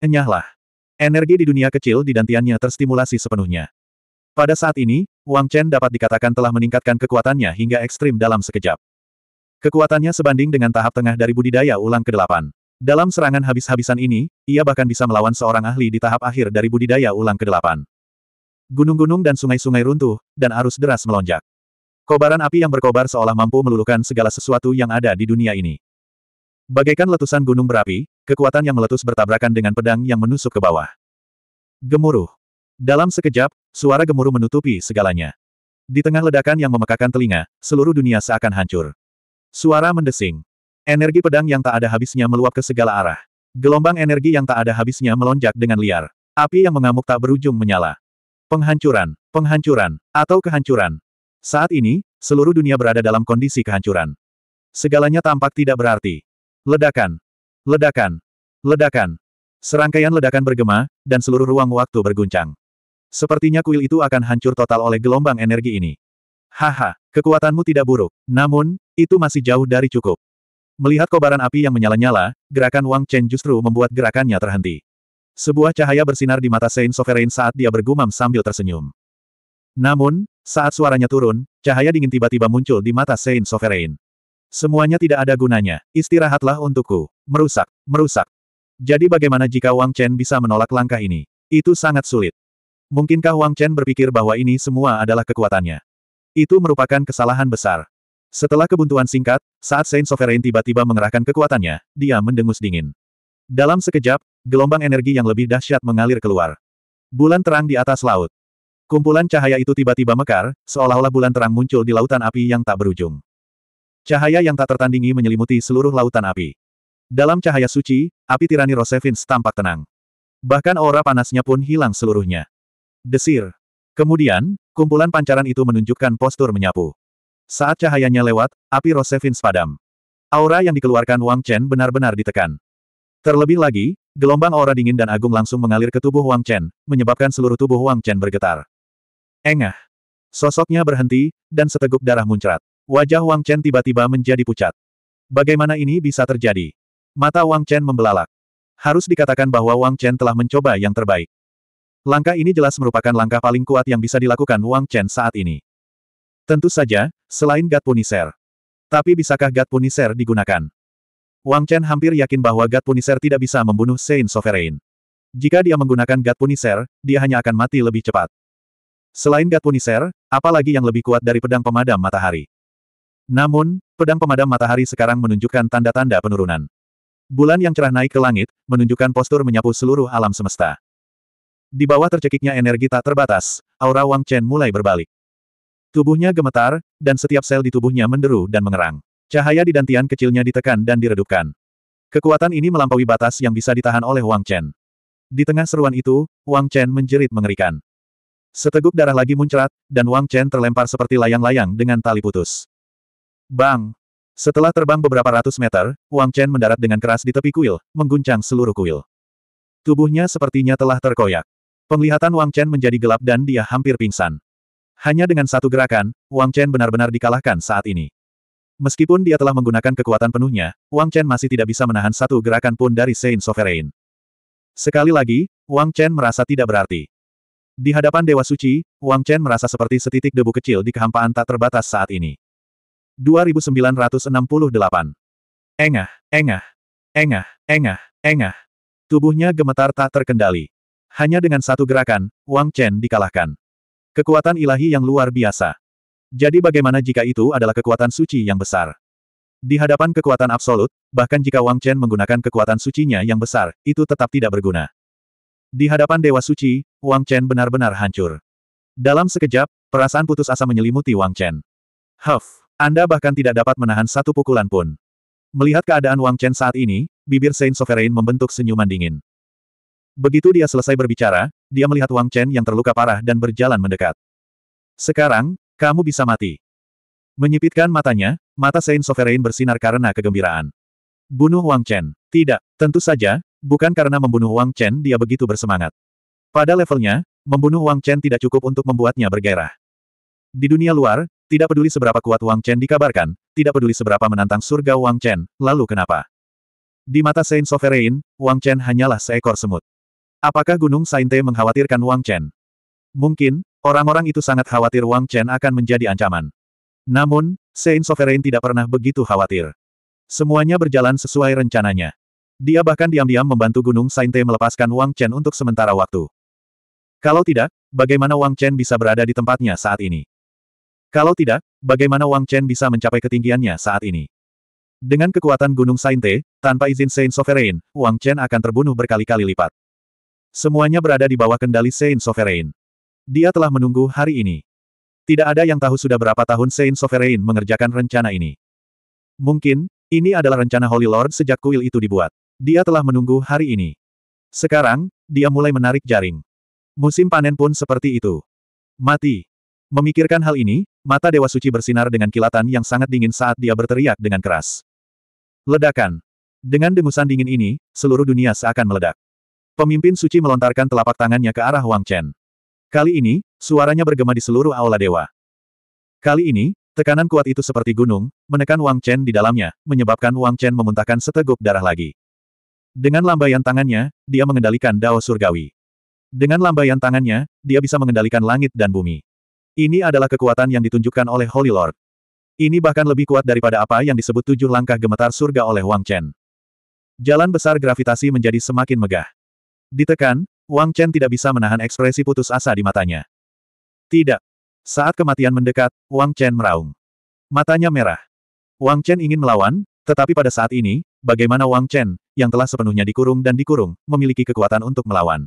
Enyahlah. Energi di dunia kecil di dantiannya terstimulasi sepenuhnya. Pada saat ini, Wang Chen dapat dikatakan telah meningkatkan kekuatannya hingga ekstrim dalam sekejap. Kekuatannya sebanding dengan tahap tengah dari budidaya ulang ke-8. Dalam serangan habis-habisan ini, ia bahkan bisa melawan seorang ahli di tahap akhir dari budidaya ulang ke-8. Gunung-gunung dan sungai-sungai runtuh, dan arus deras melonjak. Kobaran api yang berkobar seolah mampu meluluhkan segala sesuatu yang ada di dunia ini. Bagaikan letusan gunung berapi, kekuatan yang meletus bertabrakan dengan pedang yang menusuk ke bawah. Gemuruh. Dalam sekejap, suara gemuruh menutupi segalanya. Di tengah ledakan yang memekakan telinga, seluruh dunia seakan hancur. Suara mendesing. Energi pedang yang tak ada habisnya meluap ke segala arah. Gelombang energi yang tak ada habisnya melonjak dengan liar. Api yang mengamuk tak berujung menyala. Penghancuran, penghancuran, atau kehancuran. Saat ini, seluruh dunia berada dalam kondisi kehancuran. Segalanya tampak tidak berarti. Ledakan, ledakan, ledakan. Serangkaian ledakan bergema, dan seluruh ruang waktu berguncang. Sepertinya kuil itu akan hancur total oleh gelombang energi ini. Haha, kekuatanmu tidak buruk, namun, itu masih jauh dari cukup. Melihat kobaran api yang menyala-nyala, gerakan Wang Chen justru membuat gerakannya terhenti. Sebuah cahaya bersinar di mata Saint Sovereign saat dia bergumam sambil tersenyum. Namun, saat suaranya turun, cahaya dingin tiba-tiba muncul di mata Saint Sovereign. Semuanya tidak ada gunanya, istirahatlah untukku. Merusak, merusak. Jadi bagaimana jika Wang Chen bisa menolak langkah ini? Itu sangat sulit. Mungkinkah Wang Chen berpikir bahwa ini semua adalah kekuatannya? Itu merupakan kesalahan besar. Setelah kebuntuan singkat, saat Saint Sovereign tiba-tiba mengerahkan kekuatannya, dia mendengus dingin. Dalam sekejap, gelombang energi yang lebih dahsyat mengalir keluar. Bulan terang di atas laut. Kumpulan cahaya itu tiba-tiba mekar, seolah-olah bulan terang muncul di lautan api yang tak berujung. Cahaya yang tak tertandingi menyelimuti seluruh lautan api. Dalam cahaya suci, api tirani Rosevins tampak tenang. Bahkan aura panasnya pun hilang seluruhnya. Desir. Kemudian, kumpulan pancaran itu menunjukkan postur menyapu. Saat cahayanya lewat, api Rosevins padam. Aura yang dikeluarkan Wang Chen benar-benar ditekan. Terlebih lagi, gelombang aura dingin dan agung langsung mengalir ke tubuh Wang Chen, menyebabkan seluruh tubuh Wang Chen bergetar. Engah. Sosoknya berhenti, dan seteguk darah muncrat. Wajah Wang Chen tiba-tiba menjadi pucat. Bagaimana ini bisa terjadi? Mata Wang Chen membelalak. Harus dikatakan bahwa Wang Chen telah mencoba yang terbaik. Langkah ini jelas merupakan langkah paling kuat yang bisa dilakukan Wang Chen saat ini. Tentu saja, selain God Punisher. Tapi bisakah God Punisher digunakan? Wang Chen hampir yakin bahwa God Punisher tidak bisa membunuh Saint Sovereign. Jika dia menggunakan God Punisher, dia hanya akan mati lebih cepat. Selain God Punisher, apalagi yang lebih kuat dari pedang pemadam matahari? Namun, pedang pemadam matahari sekarang menunjukkan tanda-tanda penurunan. Bulan yang cerah naik ke langit, menunjukkan postur menyapu seluruh alam semesta. Di bawah tercekiknya energi tak terbatas, aura Wang Chen mulai berbalik. Tubuhnya gemetar, dan setiap sel di tubuhnya menderu dan mengerang. Cahaya di dantian kecilnya ditekan dan diredupkan. Kekuatan ini melampaui batas yang bisa ditahan oleh Wang Chen. Di tengah seruan itu, Wang Chen menjerit mengerikan. Seteguk darah lagi muncrat, dan Wang Chen terlempar seperti layang-layang dengan tali putus. Bang! Setelah terbang beberapa ratus meter, Wang Chen mendarat dengan keras di tepi kuil, mengguncang seluruh kuil. Tubuhnya sepertinya telah terkoyak. Penglihatan Wang Chen menjadi gelap dan dia hampir pingsan. Hanya dengan satu gerakan, Wang Chen benar-benar dikalahkan saat ini. Meskipun dia telah menggunakan kekuatan penuhnya, Wang Chen masih tidak bisa menahan satu gerakan pun dari Saint Sovereign. Sekali lagi, Wang Chen merasa tidak berarti. Di hadapan Dewa Suci, Wang Chen merasa seperti setitik debu kecil di kehampaan tak terbatas saat ini. 2968 Engah, engah, engah, engah, engah. Tubuhnya gemetar tak terkendali. Hanya dengan satu gerakan, Wang Chen dikalahkan. Kekuatan ilahi yang luar biasa. Jadi bagaimana jika itu adalah kekuatan suci yang besar? Di hadapan kekuatan absolut, bahkan jika Wang Chen menggunakan kekuatan sucinya yang besar, itu tetap tidak berguna. Di hadapan Dewa Suci, Wang Chen benar-benar hancur. Dalam sekejap, perasaan putus asa menyelimuti Wang Chen. Huff, Anda bahkan tidak dapat menahan satu pukulan pun. Melihat keadaan Wang Chen saat ini, bibir Saint Sovereign membentuk senyuman dingin. Begitu dia selesai berbicara, dia melihat Wang Chen yang terluka parah dan berjalan mendekat. Sekarang, kamu bisa mati. Menyipitkan matanya, mata Sein Sovereign bersinar karena kegembiraan. Bunuh Wang Chen. Tidak, tentu saja, bukan karena membunuh Wang Chen dia begitu bersemangat. Pada levelnya, membunuh Wang Chen tidak cukup untuk membuatnya bergairah. Di dunia luar, tidak peduli seberapa kuat Wang Chen dikabarkan, tidak peduli seberapa menantang surga Wang Chen, lalu kenapa? Di mata Sein Sovereign, Wang Chen hanyalah seekor semut. Apakah Gunung Sainte mengkhawatirkan Wang Chen? Mungkin, orang-orang itu sangat khawatir Wang Chen akan menjadi ancaman. Namun, Saint Sovereign tidak pernah begitu khawatir. Semuanya berjalan sesuai rencananya. Dia bahkan diam-diam membantu Gunung Sainte melepaskan Wang Chen untuk sementara waktu. Kalau tidak, bagaimana Wang Chen bisa berada di tempatnya saat ini? Kalau tidak, bagaimana Wang Chen bisa mencapai ketinggiannya saat ini? Dengan kekuatan Gunung Sainte, tanpa izin Saint Sovereign, Wang Chen akan terbunuh berkali-kali lipat. Semuanya berada di bawah kendali Saint Sovereign. Dia telah menunggu hari ini. Tidak ada yang tahu sudah berapa tahun Saint Sovereign mengerjakan rencana ini. Mungkin, ini adalah rencana Holy Lord sejak kuil itu dibuat. Dia telah menunggu hari ini. Sekarang, dia mulai menarik jaring. Musim panen pun seperti itu. Mati. Memikirkan hal ini, mata Dewa Suci bersinar dengan kilatan yang sangat dingin saat dia berteriak dengan keras. Ledakan. Dengan dengusan dingin ini, seluruh dunia seakan meledak. Pemimpin suci melontarkan telapak tangannya ke arah Wang Chen. Kali ini, suaranya bergema di seluruh aula dewa. Kali ini, tekanan kuat itu seperti gunung, menekan Wang Chen di dalamnya, menyebabkan Wang Chen memuntahkan seteguk darah lagi. Dengan lambaian tangannya, dia mengendalikan Dao Surgawi. Dengan lambaian tangannya, dia bisa mengendalikan langit dan bumi. Ini adalah kekuatan yang ditunjukkan oleh Holy Lord. Ini bahkan lebih kuat daripada apa yang disebut tujuh langkah gemetar surga oleh Wang Chen. Jalan besar gravitasi menjadi semakin megah. Ditekan, Wang Chen tidak bisa menahan ekspresi putus asa di matanya. Tidak. Saat kematian mendekat, Wang Chen meraung. Matanya merah. Wang Chen ingin melawan, tetapi pada saat ini, bagaimana Wang Chen, yang telah sepenuhnya dikurung dan dikurung, memiliki kekuatan untuk melawan.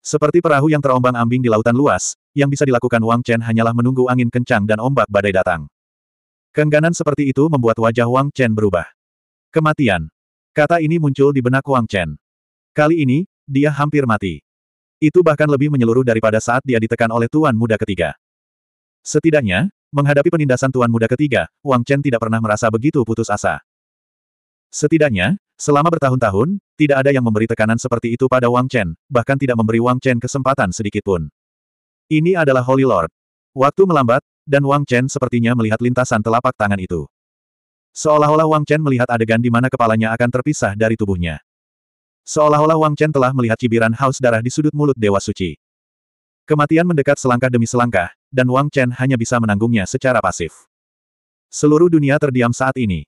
Seperti perahu yang terombang ambing di lautan luas, yang bisa dilakukan Wang Chen hanyalah menunggu angin kencang dan ombak badai datang. Kengganan seperti itu membuat wajah Wang Chen berubah. Kematian. Kata ini muncul di benak Wang Chen. Kali ini, dia hampir mati. Itu bahkan lebih menyeluruh daripada saat dia ditekan oleh Tuan Muda ketiga. Setidaknya, menghadapi penindasan Tuan Muda ketiga, Wang Chen tidak pernah merasa begitu putus asa. Setidaknya, selama bertahun-tahun, tidak ada yang memberi tekanan seperti itu pada Wang Chen, bahkan tidak memberi Wang Chen kesempatan sedikitpun. Ini adalah Holy Lord. Waktu melambat, dan Wang Chen sepertinya melihat lintasan telapak tangan itu. Seolah-olah Wang Chen melihat adegan di mana kepalanya akan terpisah dari tubuhnya. Seolah-olah Wang Chen telah melihat cibiran haus darah di sudut mulut Dewa Suci. Kematian mendekat selangkah demi selangkah, dan Wang Chen hanya bisa menanggungnya secara pasif. Seluruh dunia terdiam saat ini.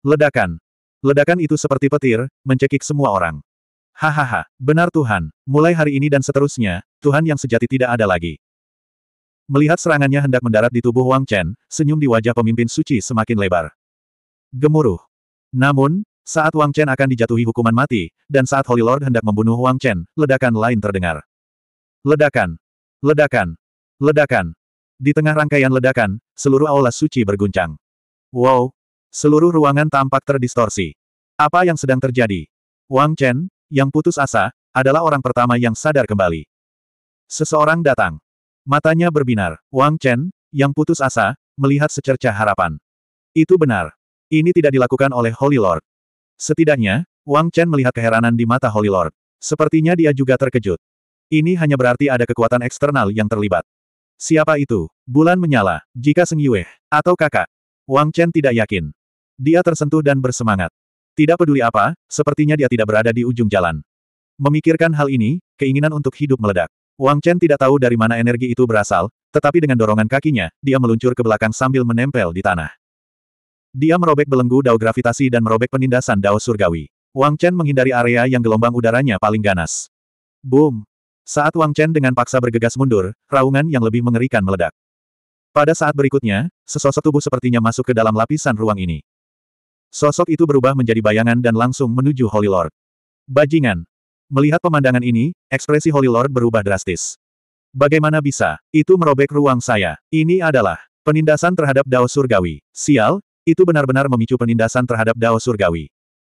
Ledakan. Ledakan itu seperti petir, mencekik semua orang. Hahaha, benar Tuhan, mulai hari ini dan seterusnya, Tuhan yang sejati tidak ada lagi. Melihat serangannya hendak mendarat di tubuh Wang Chen, senyum di wajah pemimpin suci semakin lebar. Gemuruh. Namun, saat Wang Chen akan dijatuhi hukuman mati, dan saat Holy Lord hendak membunuh Wang Chen, ledakan lain terdengar. Ledakan! Ledakan! Ledakan! Di tengah rangkaian ledakan, seluruh aula suci berguncang. Wow! Seluruh ruangan tampak terdistorsi. Apa yang sedang terjadi? Wang Chen, yang putus asa, adalah orang pertama yang sadar kembali. Seseorang datang. Matanya berbinar. Wang Chen, yang putus asa, melihat secerca harapan. Itu benar. Ini tidak dilakukan oleh Holy Lord. Setidaknya, Wang Chen melihat keheranan di mata Holy Lord. Sepertinya dia juga terkejut. Ini hanya berarti ada kekuatan eksternal yang terlibat. Siapa itu? Bulan menyala, jika Seng Yueh atau kakak? Wang Chen tidak yakin. Dia tersentuh dan bersemangat. Tidak peduli apa, sepertinya dia tidak berada di ujung jalan. Memikirkan hal ini, keinginan untuk hidup meledak. Wang Chen tidak tahu dari mana energi itu berasal, tetapi dengan dorongan kakinya, dia meluncur ke belakang sambil menempel di tanah. Dia merobek belenggu dao gravitasi dan merobek penindasan dao surgawi. Wang Chen menghindari area yang gelombang udaranya paling ganas. Boom! Saat Wang Chen dengan paksa bergegas mundur, raungan yang lebih mengerikan meledak. Pada saat berikutnya, sesosok tubuh sepertinya masuk ke dalam lapisan ruang ini. Sosok itu berubah menjadi bayangan dan langsung menuju Holy Lord. Bajingan! Melihat pemandangan ini, ekspresi Holy Lord berubah drastis. Bagaimana bisa? Itu merobek ruang saya. Ini adalah penindasan terhadap Dao Surgawi. Sial, itu benar-benar memicu penindasan terhadap Dao Surgawi.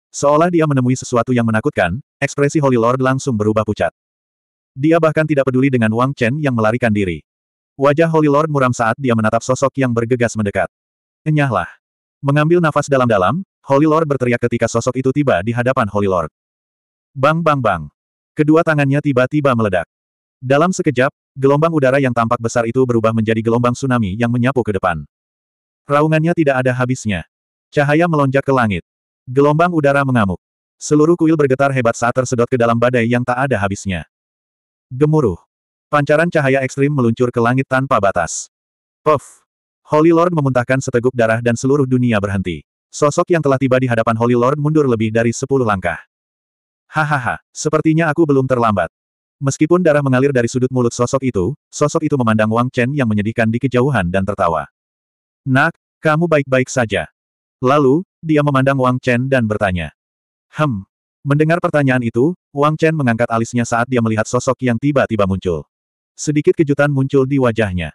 Seolah dia menemui sesuatu yang menakutkan, ekspresi Holy Lord langsung berubah pucat. Dia bahkan tidak peduli dengan Wang Chen yang melarikan diri. Wajah Holy Lord muram saat dia menatap sosok yang bergegas mendekat. Enyahlah. Mengambil nafas dalam-dalam, Holy Lord berteriak ketika sosok itu tiba di hadapan Holy Lord. Bang bang bang. Kedua tangannya tiba-tiba meledak. Dalam sekejap, gelombang udara yang tampak besar itu berubah menjadi gelombang tsunami yang menyapu ke depan. Raungannya tidak ada habisnya. Cahaya melonjak ke langit. Gelombang udara mengamuk. Seluruh kuil bergetar hebat saat tersedot ke dalam badai yang tak ada habisnya. Gemuruh. Pancaran cahaya ekstrim meluncur ke langit tanpa batas. Puff. Holy Lord memuntahkan seteguk darah dan seluruh dunia berhenti. Sosok yang telah tiba di hadapan Holy Lord mundur lebih dari sepuluh langkah. Hahaha, sepertinya aku belum terlambat. Meskipun darah mengalir dari sudut mulut sosok itu, sosok itu memandang Wang Chen yang menyedihkan di kejauhan dan tertawa. Nak, kamu baik-baik saja. Lalu, dia memandang Wang Chen dan bertanya. Hem. Mendengar pertanyaan itu, Wang Chen mengangkat alisnya saat dia melihat sosok yang tiba-tiba muncul. Sedikit kejutan muncul di wajahnya.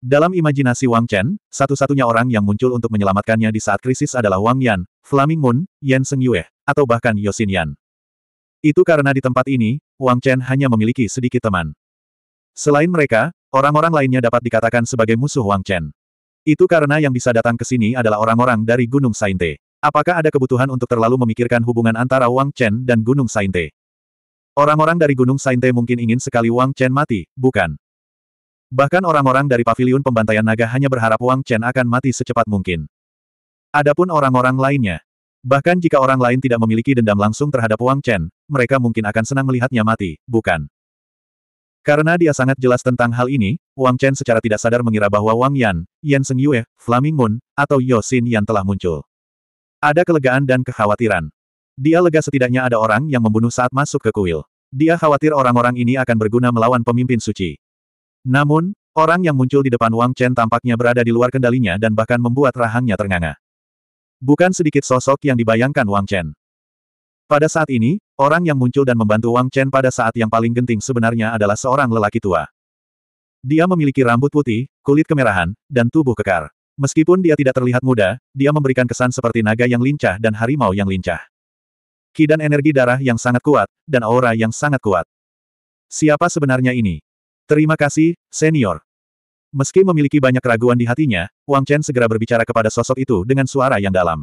Dalam imajinasi Wang Chen, satu-satunya orang yang muncul untuk menyelamatkannya di saat krisis adalah Wang Yan, Flaming Moon, Yan Seng Yue, atau bahkan Yosin Yan. Itu karena di tempat ini, Wang Chen hanya memiliki sedikit teman. Selain mereka, orang-orang lainnya dapat dikatakan sebagai musuh Wang Chen. Itu karena yang bisa datang ke sini adalah orang-orang dari Gunung Sainte. Apakah ada kebutuhan untuk terlalu memikirkan hubungan antara Wang Chen dan Gunung Sainte? Orang-orang dari Gunung Sainte mungkin ingin sekali Wang Chen mati, bukan? Bahkan orang-orang dari paviliun pembantaian naga hanya berharap Wang Chen akan mati secepat mungkin. Adapun orang-orang lainnya. Bahkan jika orang lain tidak memiliki dendam langsung terhadap Wang Chen, mereka mungkin akan senang melihatnya mati, bukan? Karena dia sangat jelas tentang hal ini, Wang Chen secara tidak sadar mengira bahwa Wang Yan, Yan Seng Yue, Flaming Moon, atau Yosin Yan telah muncul. Ada kelegaan dan kekhawatiran. Dia lega setidaknya ada orang yang membunuh saat masuk ke kuil. Dia khawatir orang-orang ini akan berguna melawan pemimpin suci. Namun, orang yang muncul di depan Wang Chen tampaknya berada di luar kendalinya dan bahkan membuat rahangnya ternganga. Bukan sedikit sosok yang dibayangkan Wang Chen. Pada saat ini, orang yang muncul dan membantu Wang Chen pada saat yang paling genting sebenarnya adalah seorang lelaki tua. Dia memiliki rambut putih, kulit kemerahan, dan tubuh kekar. Meskipun dia tidak terlihat muda, dia memberikan kesan seperti naga yang lincah dan harimau yang lincah. Ki energi darah yang sangat kuat, dan aura yang sangat kuat. Siapa sebenarnya ini? Terima kasih, senior. Meski memiliki banyak keraguan di hatinya, Wang Chen segera berbicara kepada sosok itu dengan suara yang dalam.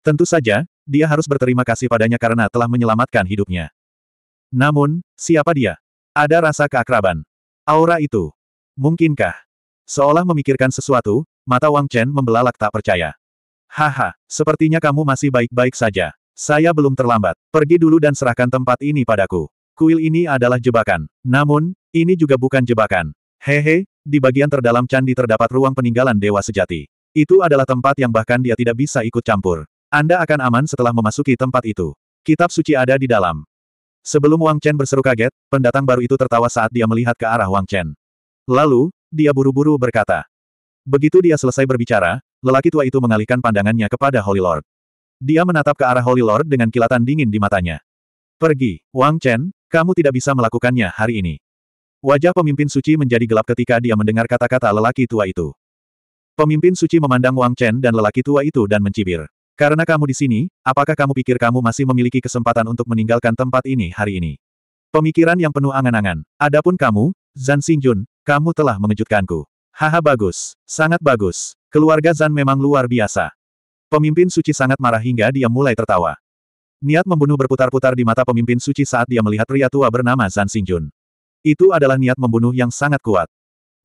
Tentu saja, dia harus berterima kasih padanya karena telah menyelamatkan hidupnya. Namun, siapa dia? Ada rasa keakraban. Aura itu. Mungkinkah? Seolah memikirkan sesuatu, mata Wang Chen membelalak tak percaya. Haha, sepertinya kamu masih baik-baik saja. Saya belum terlambat. Pergi dulu dan serahkan tempat ini padaku. Kuil ini adalah jebakan. Namun, ini juga bukan jebakan. Hehe, di bagian terdalam candi terdapat ruang peninggalan dewa sejati. Itu adalah tempat yang bahkan dia tidak bisa ikut campur. Anda akan aman setelah memasuki tempat itu. Kitab suci ada di dalam. Sebelum Wang Chen berseru kaget, pendatang baru itu tertawa saat dia melihat ke arah Wang Chen. Lalu, dia buru-buru berkata. Begitu dia selesai berbicara, lelaki tua itu mengalihkan pandangannya kepada Holy Lord. Dia menatap ke arah Holy Lord dengan kilatan dingin di matanya. Pergi, Wang Chen, kamu tidak bisa melakukannya hari ini. Wajah pemimpin suci menjadi gelap ketika dia mendengar kata-kata lelaki tua itu. Pemimpin suci memandang Wang Chen dan lelaki tua itu dan mencibir. Karena kamu di sini, apakah kamu pikir kamu masih memiliki kesempatan untuk meninggalkan tempat ini hari ini? Pemikiran yang penuh angan-angan. Adapun kamu, Zan Xingjun, kamu telah mengejutkanku. Haha bagus, sangat bagus. Keluarga Zan memang luar biasa. Pemimpin suci sangat marah hingga dia mulai tertawa. Niat membunuh berputar-putar di mata pemimpin suci saat dia melihat pria tua bernama Zan Xingjun. Itu adalah niat membunuh yang sangat kuat.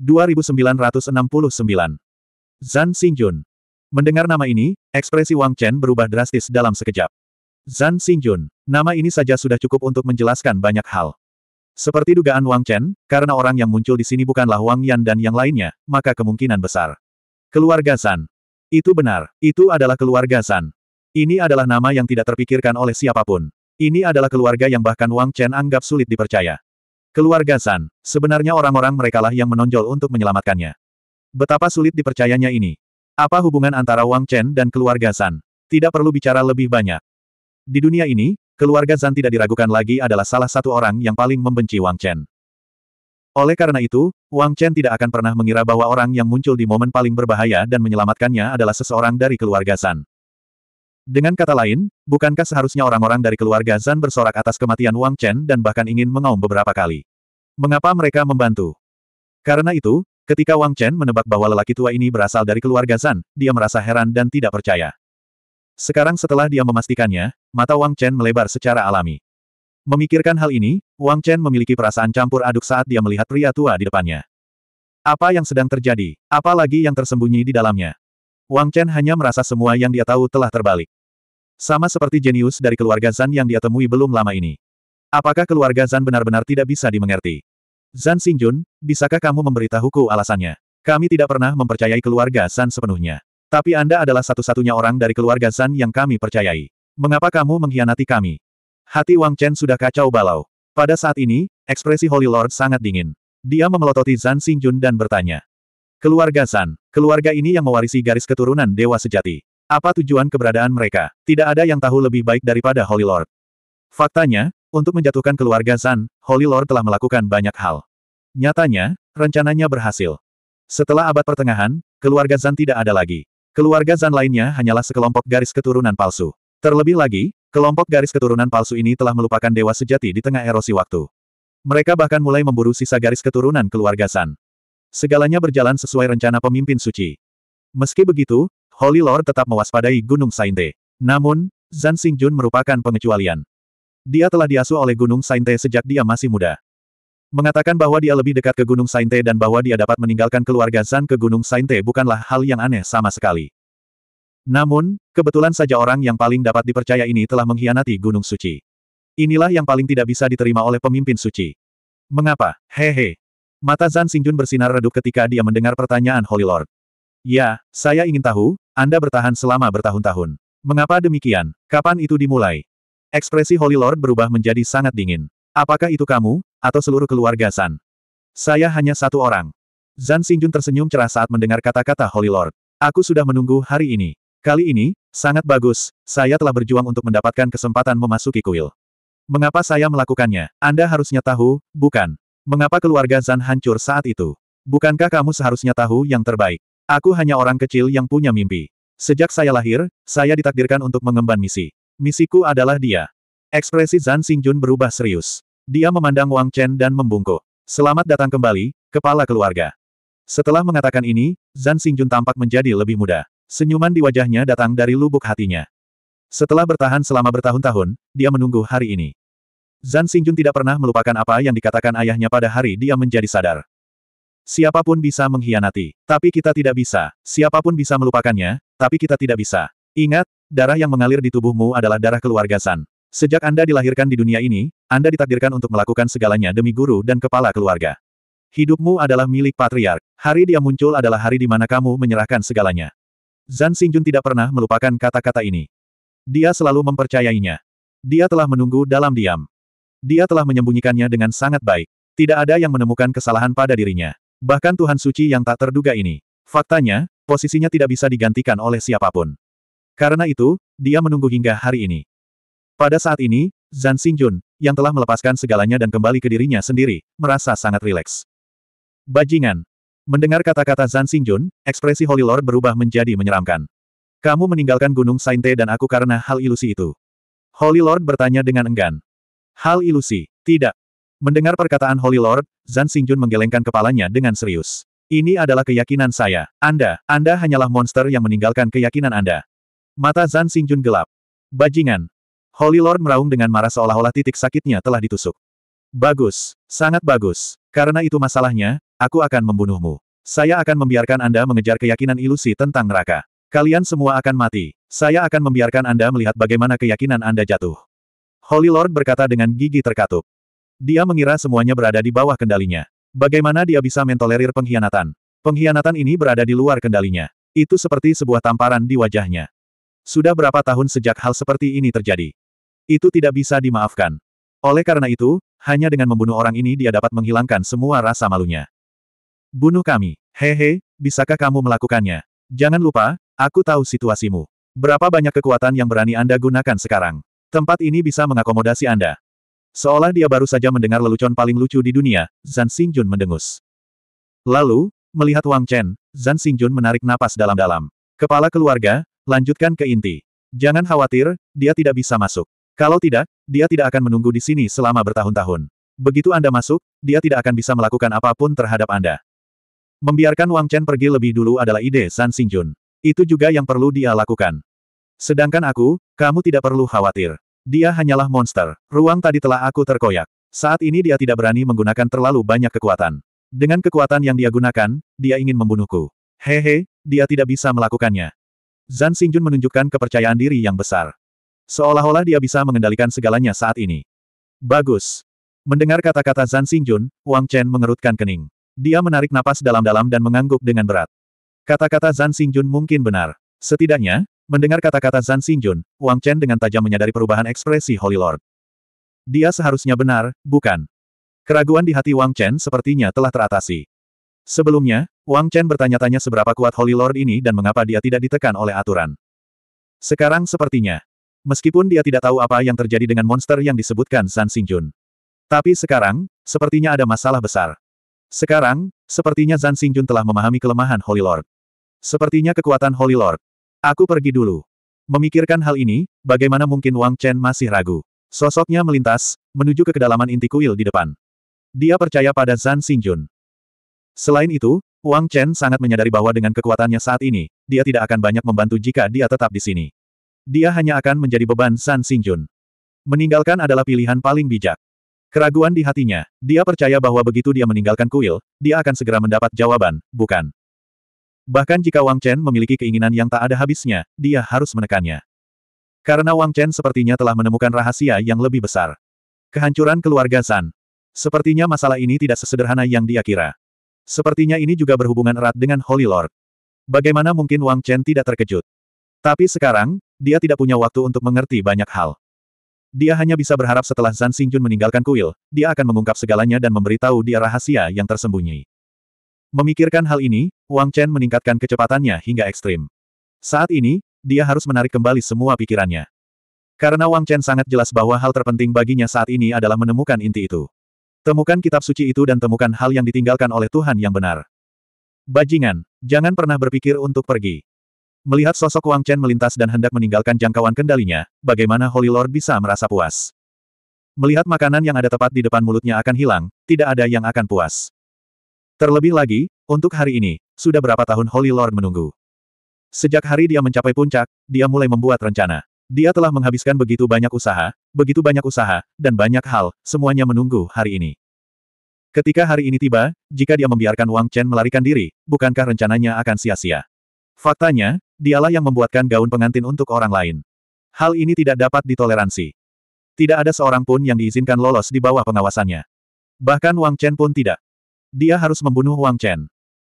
2969 Zan Xingjun, Mendengar nama ini, ekspresi Wang Chen berubah drastis dalam sekejap. Zan Xingjun, nama ini saja sudah cukup untuk menjelaskan banyak hal. Seperti dugaan Wang Chen, karena orang yang muncul di sini bukanlah Wang Yan dan yang lainnya, maka kemungkinan besar. Keluarga Zhan. Itu benar, itu adalah keluarga Zhan. Ini adalah nama yang tidak terpikirkan oleh siapapun. Ini adalah keluarga yang bahkan Wang Chen anggap sulit dipercaya. Keluarga Zhan, sebenarnya orang-orang merekalah yang menonjol untuk menyelamatkannya. Betapa sulit dipercayanya ini. Apa hubungan antara Wang Chen dan keluarga Zan? Tidak perlu bicara lebih banyak. Di dunia ini, keluarga Zan tidak diragukan lagi adalah salah satu orang yang paling membenci Wang Chen. Oleh karena itu, Wang Chen tidak akan pernah mengira bahwa orang yang muncul di momen paling berbahaya dan menyelamatkannya adalah seseorang dari keluarga Zan. Dengan kata lain, bukankah seharusnya orang-orang dari keluarga Zan bersorak atas kematian Wang Chen dan bahkan ingin mengaum beberapa kali? Mengapa mereka membantu? Karena itu, Ketika Wang Chen menebak bahwa lelaki tua ini berasal dari keluarga Zan, dia merasa heran dan tidak percaya. Sekarang setelah dia memastikannya, mata Wang Chen melebar secara alami. Memikirkan hal ini, Wang Chen memiliki perasaan campur aduk saat dia melihat pria tua di depannya. Apa yang sedang terjadi? Apa lagi yang tersembunyi di dalamnya? Wang Chen hanya merasa semua yang dia tahu telah terbalik. Sama seperti jenius dari keluarga Zan yang dia temui belum lama ini. Apakah keluarga Zan benar-benar tidak bisa dimengerti? Zan Xingjun, bisakah kamu memberitahuku alasannya? Kami tidak pernah mempercayai keluarga Zan sepenuhnya. Tapi Anda adalah satu-satunya orang dari keluarga Zan yang kami percayai. Mengapa kamu mengkhianati kami? Hati Wang Chen sudah kacau balau. Pada saat ini, ekspresi Holy Lord sangat dingin. Dia memelototi Zan Xingjun dan bertanya. Keluarga Zan, keluarga ini yang mewarisi garis keturunan Dewa Sejati. Apa tujuan keberadaan mereka? Tidak ada yang tahu lebih baik daripada Holy Lord. Faktanya, untuk menjatuhkan keluarga Zan, Holy Lord telah melakukan banyak hal. Nyatanya, rencananya berhasil. Setelah abad pertengahan, keluarga Zan tidak ada lagi. Keluarga Zan lainnya hanyalah sekelompok garis keturunan palsu. Terlebih lagi, kelompok garis keturunan palsu ini telah melupakan dewa sejati di tengah erosi waktu. Mereka bahkan mulai memburu sisa garis keturunan keluarga Zan. Segalanya berjalan sesuai rencana pemimpin suci. Meski begitu, Holy Lord tetap mewaspadai Gunung Sainte. Namun, Zan Xingjun merupakan pengecualian. Dia telah diasuh oleh Gunung Sainte sejak dia masih muda. Mengatakan bahwa dia lebih dekat ke Gunung Sainte dan bahwa dia dapat meninggalkan keluarga Zan ke Gunung Sainte bukanlah hal yang aneh sama sekali. Namun, kebetulan saja orang yang paling dapat dipercaya ini telah mengkhianati Gunung Suci. Inilah yang paling tidak bisa diterima oleh pemimpin suci. Mengapa? Hehe. Mata Zan Xingjun bersinar redup ketika dia mendengar pertanyaan Holy Lord. Ya, saya ingin tahu, Anda bertahan selama bertahun-tahun. Mengapa demikian? Kapan itu dimulai? Ekspresi Holy Lord berubah menjadi sangat dingin. Apakah itu kamu, atau seluruh keluarga San? Saya hanya satu orang. Zan Xingjun tersenyum cerah saat mendengar kata-kata Holy Lord. Aku sudah menunggu hari ini. Kali ini, sangat bagus, saya telah berjuang untuk mendapatkan kesempatan memasuki kuil. Mengapa saya melakukannya? Anda harusnya tahu, bukan. Mengapa keluarga Zan hancur saat itu? Bukankah kamu seharusnya tahu yang terbaik? Aku hanya orang kecil yang punya mimpi. Sejak saya lahir, saya ditakdirkan untuk mengemban misi. Misiku adalah dia. Ekspresi Zan Xingjun berubah serius. Dia memandang Wang Chen dan membungkuk. Selamat datang kembali, kepala keluarga. Setelah mengatakan ini, Zan Xingjun tampak menjadi lebih muda. Senyuman di wajahnya datang dari lubuk hatinya. Setelah bertahan selama bertahun-tahun, dia menunggu hari ini. Zan Xingjun tidak pernah melupakan apa yang dikatakan ayahnya pada hari dia menjadi sadar. Siapapun bisa mengkhianati, tapi kita tidak bisa. Siapapun bisa melupakannya, tapi kita tidak bisa. Ingat, Darah yang mengalir di tubuhmu adalah darah keluarga San. Sejak Anda dilahirkan di dunia ini, Anda ditakdirkan untuk melakukan segalanya demi guru dan kepala keluarga. Hidupmu adalah milik patriark. Hari dia muncul adalah hari di mana kamu menyerahkan segalanya. Zan Xingjun tidak pernah melupakan kata-kata ini. Dia selalu mempercayainya. Dia telah menunggu dalam diam. Dia telah menyembunyikannya dengan sangat baik. Tidak ada yang menemukan kesalahan pada dirinya. Bahkan Tuhan suci yang tak terduga ini. Faktanya, posisinya tidak bisa digantikan oleh siapapun. Karena itu, dia menunggu hingga hari ini. Pada saat ini, Zhan Xingjun, yang telah melepaskan segalanya dan kembali ke dirinya sendiri, merasa sangat rileks. Bajingan. Mendengar kata-kata Zhan Xingjun, ekspresi Holy Lord berubah menjadi menyeramkan. Kamu meninggalkan Gunung Sainte dan aku karena hal ilusi itu. Holy Lord bertanya dengan enggan. Hal ilusi? Tidak. Mendengar perkataan Holy Lord, Zhan Xingjun menggelengkan kepalanya dengan serius. Ini adalah keyakinan saya. Anda, Anda hanyalah monster yang meninggalkan keyakinan Anda. Mata Zan Xingjun gelap. Bajingan. Holy Lord meraung dengan marah seolah-olah titik sakitnya telah ditusuk. Bagus, sangat bagus. Karena itu masalahnya, aku akan membunuhmu. Saya akan membiarkan Anda mengejar keyakinan ilusi tentang neraka. Kalian semua akan mati. Saya akan membiarkan Anda melihat bagaimana keyakinan Anda jatuh. Holy Lord berkata dengan gigi terkatup. Dia mengira semuanya berada di bawah kendalinya. Bagaimana dia bisa mentolerir pengkhianatan? Pengkhianatan ini berada di luar kendalinya. Itu seperti sebuah tamparan di wajahnya. Sudah berapa tahun sejak hal seperti ini terjadi? Itu tidak bisa dimaafkan. Oleh karena itu, hanya dengan membunuh orang ini dia dapat menghilangkan semua rasa malunya. Bunuh kami. Hehe, bisakah kamu melakukannya? Jangan lupa, aku tahu situasimu. Berapa banyak kekuatan yang berani Anda gunakan sekarang? Tempat ini bisa mengakomodasi Anda. Seolah dia baru saja mendengar lelucon paling lucu di dunia, Zan Xingjun mendengus. Lalu, melihat Wang Chen, Zan Xingjun menarik napas dalam-dalam. Kepala keluarga, Lanjutkan ke inti. Jangan khawatir, dia tidak bisa masuk. Kalau tidak, dia tidak akan menunggu di sini selama bertahun-tahun. Begitu Anda masuk, dia tidak akan bisa melakukan apapun terhadap Anda. Membiarkan Wang Chen pergi lebih dulu adalah ide San Xingjun. Itu juga yang perlu dia lakukan. Sedangkan aku, kamu tidak perlu khawatir. Dia hanyalah monster. Ruang tadi telah aku terkoyak. Saat ini dia tidak berani menggunakan terlalu banyak kekuatan. Dengan kekuatan yang dia gunakan, dia ingin membunuhku. Hehe, dia tidak bisa melakukannya. Zan Xingjun menunjukkan kepercayaan diri yang besar. Seolah-olah dia bisa mengendalikan segalanya saat ini. Bagus. Mendengar kata-kata Zan Xingjun, Wang Chen mengerutkan kening. Dia menarik napas dalam-dalam dan mengangguk dengan berat. Kata-kata Zan Xingjun mungkin benar. Setidaknya, mendengar kata-kata Zan Xingjun, Wang Chen dengan tajam menyadari perubahan ekspresi Holy Lord. Dia seharusnya benar, bukan? Keraguan di hati Wang Chen sepertinya telah teratasi. Sebelumnya, Wang Chen bertanya-tanya seberapa kuat Holy Lord ini dan mengapa dia tidak ditekan oleh aturan. Sekarang sepertinya. Meskipun dia tidak tahu apa yang terjadi dengan monster yang disebutkan San Xingjun. Tapi sekarang, sepertinya ada masalah besar. Sekarang, sepertinya Zan Xingjun telah memahami kelemahan Holy Lord. Sepertinya kekuatan Holy Lord. Aku pergi dulu. Memikirkan hal ini, bagaimana mungkin Wang Chen masih ragu. Sosoknya melintas, menuju ke kedalaman inti kuil di depan. Dia percaya pada Zan Xingjun. Selain itu, Wang Chen sangat menyadari bahwa dengan kekuatannya saat ini, dia tidak akan banyak membantu jika dia tetap di sini. Dia hanya akan menjadi beban San Xingjun. Meninggalkan adalah pilihan paling bijak. Keraguan di hatinya, dia percaya bahwa begitu dia meninggalkan kuil, dia akan segera mendapat jawaban, bukan. Bahkan jika Wang Chen memiliki keinginan yang tak ada habisnya, dia harus menekannya. Karena Wang Chen sepertinya telah menemukan rahasia yang lebih besar. Kehancuran keluarga San. Sepertinya masalah ini tidak sesederhana yang dia kira. Sepertinya ini juga berhubungan erat dengan Holy Lord. Bagaimana mungkin Wang Chen tidak terkejut? Tapi sekarang, dia tidak punya waktu untuk mengerti banyak hal. Dia hanya bisa berharap setelah Zan Xingjun meninggalkan kuil, dia akan mengungkap segalanya dan memberitahu dia rahasia yang tersembunyi. Memikirkan hal ini, Wang Chen meningkatkan kecepatannya hingga ekstrim. Saat ini, dia harus menarik kembali semua pikirannya. Karena Wang Chen sangat jelas bahwa hal terpenting baginya saat ini adalah menemukan inti itu. Temukan kitab suci itu dan temukan hal yang ditinggalkan oleh Tuhan yang benar. Bajingan, jangan pernah berpikir untuk pergi. Melihat sosok Wang Chen melintas dan hendak meninggalkan jangkauan kendalinya, bagaimana Holy Lord bisa merasa puas? Melihat makanan yang ada tepat di depan mulutnya akan hilang, tidak ada yang akan puas. Terlebih lagi, untuk hari ini, sudah berapa tahun Holy Lord menunggu. Sejak hari dia mencapai puncak, dia mulai membuat rencana. Dia telah menghabiskan begitu banyak usaha, begitu banyak usaha, dan banyak hal, semuanya menunggu hari ini. Ketika hari ini tiba, jika dia membiarkan Wang Chen melarikan diri, bukankah rencananya akan sia-sia? Faktanya, dialah yang membuatkan gaun pengantin untuk orang lain. Hal ini tidak dapat ditoleransi. Tidak ada seorang pun yang diizinkan lolos di bawah pengawasannya. Bahkan Wang Chen pun tidak. Dia harus membunuh Wang Chen.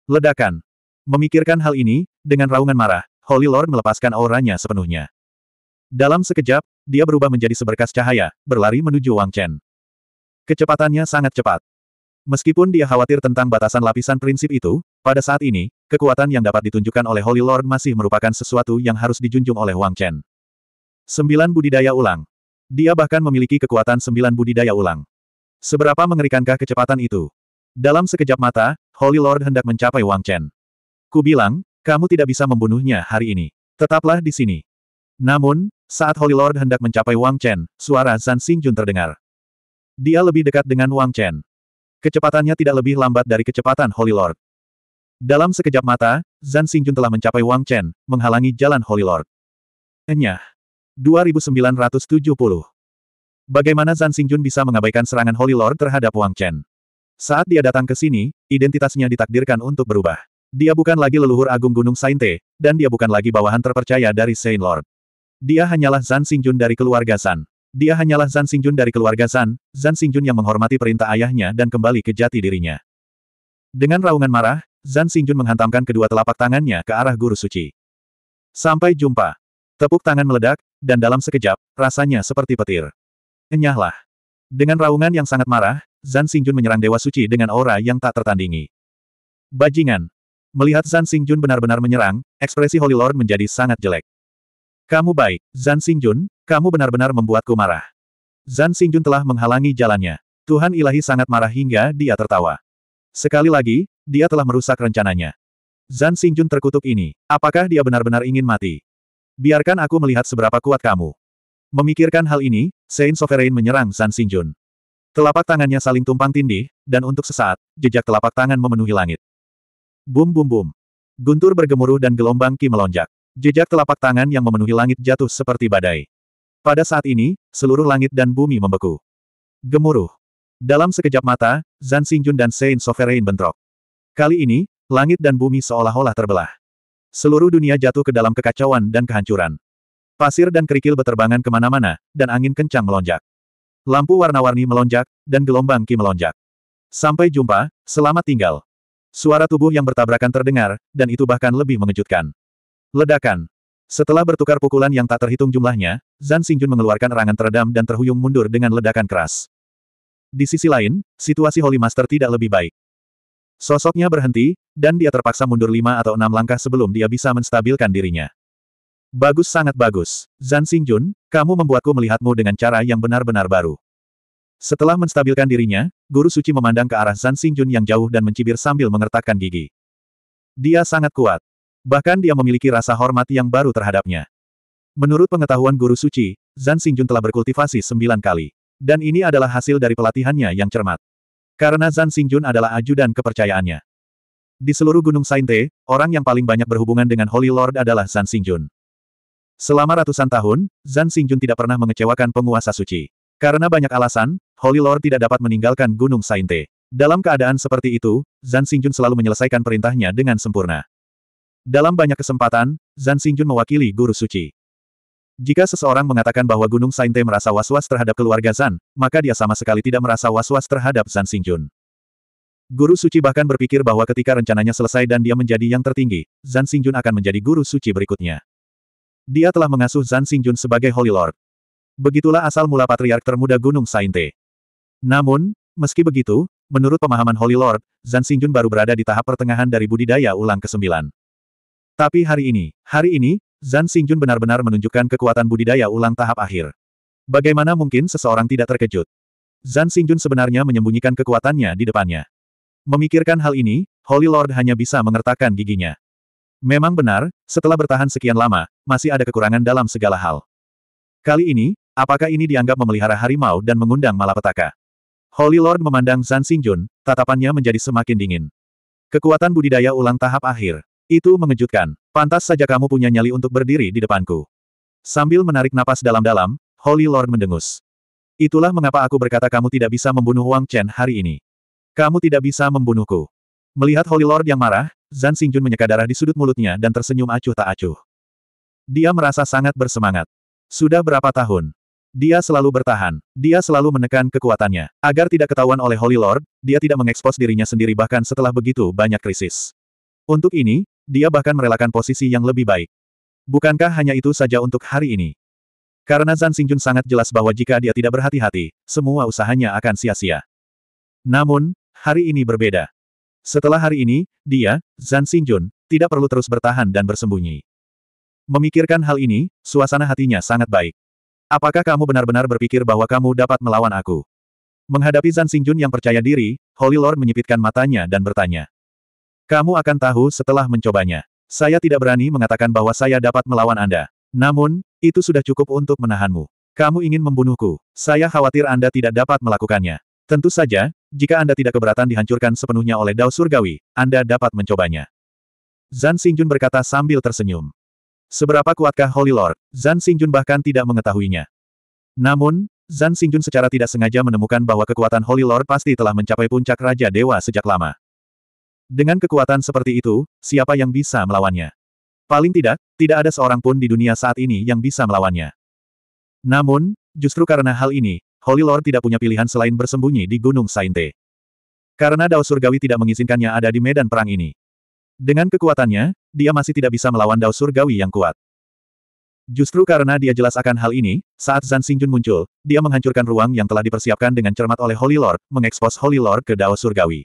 Ledakan. Memikirkan hal ini, dengan raungan marah, Holy Lord melepaskan auranya sepenuhnya. Dalam sekejap, dia berubah menjadi seberkas cahaya, berlari menuju Wang Chen. Kecepatannya sangat cepat. Meskipun dia khawatir tentang batasan lapisan prinsip itu, pada saat ini, kekuatan yang dapat ditunjukkan oleh Holy Lord masih merupakan sesuatu yang harus dijunjung oleh Wang Chen. Sembilan budidaya ulang. Dia bahkan memiliki kekuatan sembilan budidaya ulang. Seberapa mengerikankah kecepatan itu? Dalam sekejap mata, Holy Lord hendak mencapai Wang Chen. Ku bilang, kamu tidak bisa membunuhnya hari ini. Tetaplah di sini. Namun, saat Holy Lord hendak mencapai Wang Chen, suara Zan Xingjun terdengar. Dia lebih dekat dengan Wang Chen. Kecepatannya tidak lebih lambat dari kecepatan Holy Lord. Dalam sekejap mata, Zan Xingjun telah mencapai Wang Chen, menghalangi jalan Holy Lord. Enyah. 2970. Bagaimana Zan Xingjun bisa mengabaikan serangan Holy Lord terhadap Wang Chen? Saat dia datang ke sini, identitasnya ditakdirkan untuk berubah. Dia bukan lagi leluhur agung Gunung Sainte, dan dia bukan lagi bawahan terpercaya dari Saint Lord. Dia hanyalah Zan Xingjun dari keluarga San. Dia hanyalah Zan Xingjun dari keluarga San, Zan Xingjun yang menghormati perintah ayahnya dan kembali ke jati dirinya. Dengan raungan marah, Zan Xingjun menghantamkan kedua telapak tangannya ke arah guru suci. Sampai jumpa. Tepuk tangan meledak, dan dalam sekejap, rasanya seperti petir. Enyahlah. Dengan raungan yang sangat marah, Zan Xingjun menyerang Dewa Suci dengan aura yang tak tertandingi. Bajingan. Melihat Zan Xingjun benar-benar menyerang, ekspresi Holy Lord menjadi sangat jelek. Kamu baik, Zan Xingjun, kamu benar-benar membuatku marah. Zan Xingjun telah menghalangi jalannya. Tuhan ilahi sangat marah hingga dia tertawa. Sekali lagi, dia telah merusak rencananya. Zan Xingjun terkutuk ini. Apakah dia benar-benar ingin mati? Biarkan aku melihat seberapa kuat kamu. Memikirkan hal ini, Saint Sovereign menyerang Zan Xingjun. Telapak tangannya saling tumpang tindih, dan untuk sesaat, jejak telapak tangan memenuhi langit. Bum bum bum. Guntur bergemuruh dan gelombang ki melonjak. Jejak telapak tangan yang memenuhi langit jatuh seperti badai. Pada saat ini, seluruh langit dan bumi membeku. Gemuruh. Dalam sekejap mata, Zan Xingjun dan Sein Sovereign bentrok. Kali ini, langit dan bumi seolah-olah terbelah. Seluruh dunia jatuh ke dalam kekacauan dan kehancuran. Pasir dan kerikil beterbangan kemana-mana, dan angin kencang melonjak. Lampu warna-warni melonjak, dan gelombang ki melonjak. Sampai jumpa, selamat tinggal. Suara tubuh yang bertabrakan terdengar, dan itu bahkan lebih mengejutkan. Ledakan. Setelah bertukar pukulan yang tak terhitung jumlahnya, Zan Xingjun mengeluarkan erangan teredam dan terhuyung mundur dengan ledakan keras. Di sisi lain, situasi Holy Master tidak lebih baik. Sosoknya berhenti, dan dia terpaksa mundur lima atau enam langkah sebelum dia bisa menstabilkan dirinya. Bagus sangat bagus. Zan Xingjun, kamu membuatku melihatmu dengan cara yang benar-benar baru. Setelah menstabilkan dirinya, Guru Suci memandang ke arah Zan Xingjun yang jauh dan mencibir sambil mengertakkan gigi. Dia sangat kuat. Bahkan dia memiliki rasa hormat yang baru terhadapnya. Menurut pengetahuan Guru Suci, Zan Xingjun telah berkultivasi sembilan kali. Dan ini adalah hasil dari pelatihannya yang cermat. Karena Zan Xingjun adalah ajudan kepercayaannya. Di seluruh Gunung Sainte, orang yang paling banyak berhubungan dengan Holy Lord adalah Zan Xingjun. Selama ratusan tahun, Zan Xingjun tidak pernah mengecewakan penguasa suci. Karena banyak alasan, Holy Lord tidak dapat meninggalkan Gunung Sainte. Dalam keadaan seperti itu, Zan Xingjun selalu menyelesaikan perintahnya dengan sempurna. Dalam banyak kesempatan, Zan Xingjun mewakili guru suci. Jika seseorang mengatakan bahwa Gunung Sainte merasa was-was terhadap keluarga Zan, maka dia sama sekali tidak merasa was-was terhadap Zan Xingjun. Guru suci bahkan berpikir bahwa ketika rencananya selesai dan dia menjadi yang tertinggi, Zan Xingjun akan menjadi guru suci berikutnya. Dia telah mengasuh Zan Xingjun sebagai Holy Lord. Begitulah asal mula patriark termuda Gunung Sainte. Namun, meski begitu, menurut pemahaman Holy Lord, Zan Xingjun baru berada di tahap pertengahan dari budidaya ulang ke-9. Tapi hari ini, hari ini, Zan Xingjun benar-benar menunjukkan kekuatan budidaya ulang tahap akhir. Bagaimana mungkin seseorang tidak terkejut? Zan Xingjun sebenarnya menyembunyikan kekuatannya di depannya. Memikirkan hal ini, Holy Lord hanya bisa mengertakkan giginya. Memang benar, setelah bertahan sekian lama, masih ada kekurangan dalam segala hal. Kali ini, apakah ini dianggap memelihara harimau dan mengundang malapetaka? Holy Lord memandang Zan Xingjun, tatapannya menjadi semakin dingin. Kekuatan budidaya ulang tahap akhir. Itu mengejutkan. Pantas saja kamu punya nyali untuk berdiri di depanku. Sambil menarik napas dalam-dalam, Holy Lord mendengus. Itulah mengapa aku berkata kamu tidak bisa membunuh Wang Chen hari ini. Kamu tidak bisa membunuhku. Melihat Holy Lord yang marah, Zan Xingjun menyeka darah di sudut mulutnya dan tersenyum acuh tak acuh. Dia merasa sangat bersemangat. Sudah berapa tahun? Dia selalu bertahan. Dia selalu menekan kekuatannya. Agar tidak ketahuan oleh Holy Lord, dia tidak mengekspos dirinya sendiri bahkan setelah begitu banyak krisis. Untuk ini, dia bahkan merelakan posisi yang lebih baik. Bukankah hanya itu saja untuk hari ini? Karena Zan Xingjun sangat jelas bahwa jika dia tidak berhati-hati, semua usahanya akan sia-sia. Namun, hari ini berbeda. Setelah hari ini, dia, Zan Xingjun, tidak perlu terus bertahan dan bersembunyi. Memikirkan hal ini, suasana hatinya sangat baik. Apakah kamu benar-benar berpikir bahwa kamu dapat melawan aku? Menghadapi Zan Xingjun yang percaya diri, Holy Lord menyipitkan matanya dan bertanya. Kamu akan tahu setelah mencobanya. Saya tidak berani mengatakan bahwa saya dapat melawan Anda. Namun, itu sudah cukup untuk menahanmu. Kamu ingin membunuhku. Saya khawatir Anda tidak dapat melakukannya. Tentu saja, jika Anda tidak keberatan dihancurkan sepenuhnya oleh Dao Surgawi, Anda dapat mencobanya. Zan Xingjun berkata sambil tersenyum. Seberapa kuatkah Holy Lord? Zan Xingjun bahkan tidak mengetahuinya. Namun, Zan Xingjun secara tidak sengaja menemukan bahwa kekuatan Holy Lord pasti telah mencapai puncak Raja Dewa sejak lama. Dengan kekuatan seperti itu, siapa yang bisa melawannya? Paling tidak, tidak ada seorang pun di dunia saat ini yang bisa melawannya. Namun, justru karena hal ini, Holy Lord tidak punya pilihan selain bersembunyi di Gunung Sainte. Karena Dao Surgawi tidak mengizinkannya ada di medan perang ini. Dengan kekuatannya, dia masih tidak bisa melawan Dao Surgawi yang kuat. Justru karena dia jelas akan hal ini, saat Zan Xingjun muncul, dia menghancurkan ruang yang telah dipersiapkan dengan cermat oleh Holy Lord, mengekspos Holy Lord ke Dao Surgawi.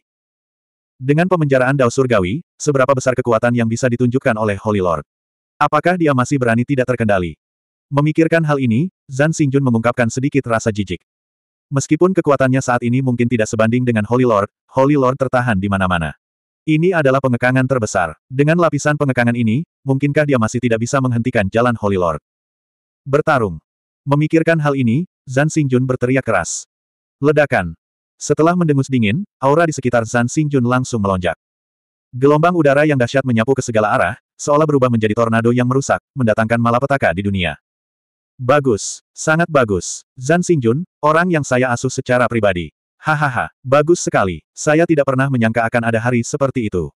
Dengan pemenjaraan Dao Surgawi, seberapa besar kekuatan yang bisa ditunjukkan oleh Holy Lord? Apakah dia masih berani tidak terkendali? Memikirkan hal ini, Zan Xingjun mengungkapkan sedikit rasa jijik. Meskipun kekuatannya saat ini mungkin tidak sebanding dengan Holy Lord, Holy Lord tertahan di mana-mana. Ini adalah pengekangan terbesar. Dengan lapisan pengekangan ini, mungkinkah dia masih tidak bisa menghentikan jalan Holy Lord? Bertarung. Memikirkan hal ini, Zan Xingjun berteriak keras. Ledakan. Setelah mendengus dingin, aura di sekitar Zan Xingjun langsung melonjak. Gelombang udara yang dahsyat menyapu ke segala arah, seolah berubah menjadi tornado yang merusak, mendatangkan malapetaka di dunia. Bagus, sangat bagus. Zan Xingjun, orang yang saya asuh secara pribadi. Hahaha, bagus sekali. Saya tidak pernah menyangka akan ada hari seperti itu.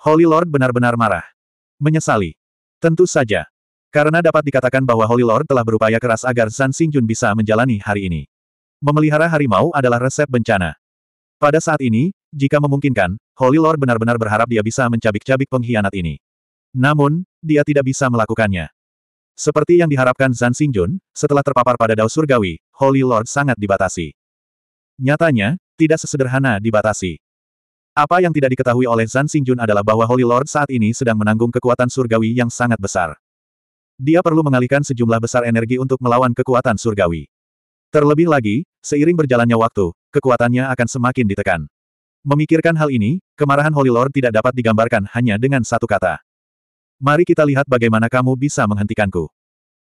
Holy Lord benar-benar marah. Menyesali. Tentu saja. Karena dapat dikatakan bahwa Holy Lord telah berupaya keras agar Zan Xingjun bisa menjalani hari ini. Memelihara harimau adalah resep bencana. Pada saat ini, jika memungkinkan, Holy Lord benar-benar berharap dia bisa mencabik-cabik pengkhianat ini. Namun, dia tidak bisa melakukannya. Seperti yang diharapkan Zan Xingjun, setelah terpapar pada Dao Surgawi, Holy Lord sangat dibatasi. Nyatanya, tidak sesederhana dibatasi. Apa yang tidak diketahui oleh Zan Xingjun adalah bahwa Holy Lord saat ini sedang menanggung kekuatan surgawi yang sangat besar. Dia perlu mengalihkan sejumlah besar energi untuk melawan kekuatan surgawi. Terlebih lagi, seiring berjalannya waktu, kekuatannya akan semakin ditekan. Memikirkan hal ini, kemarahan Holy Lord tidak dapat digambarkan hanya dengan satu kata. Mari kita lihat bagaimana kamu bisa menghentikanku.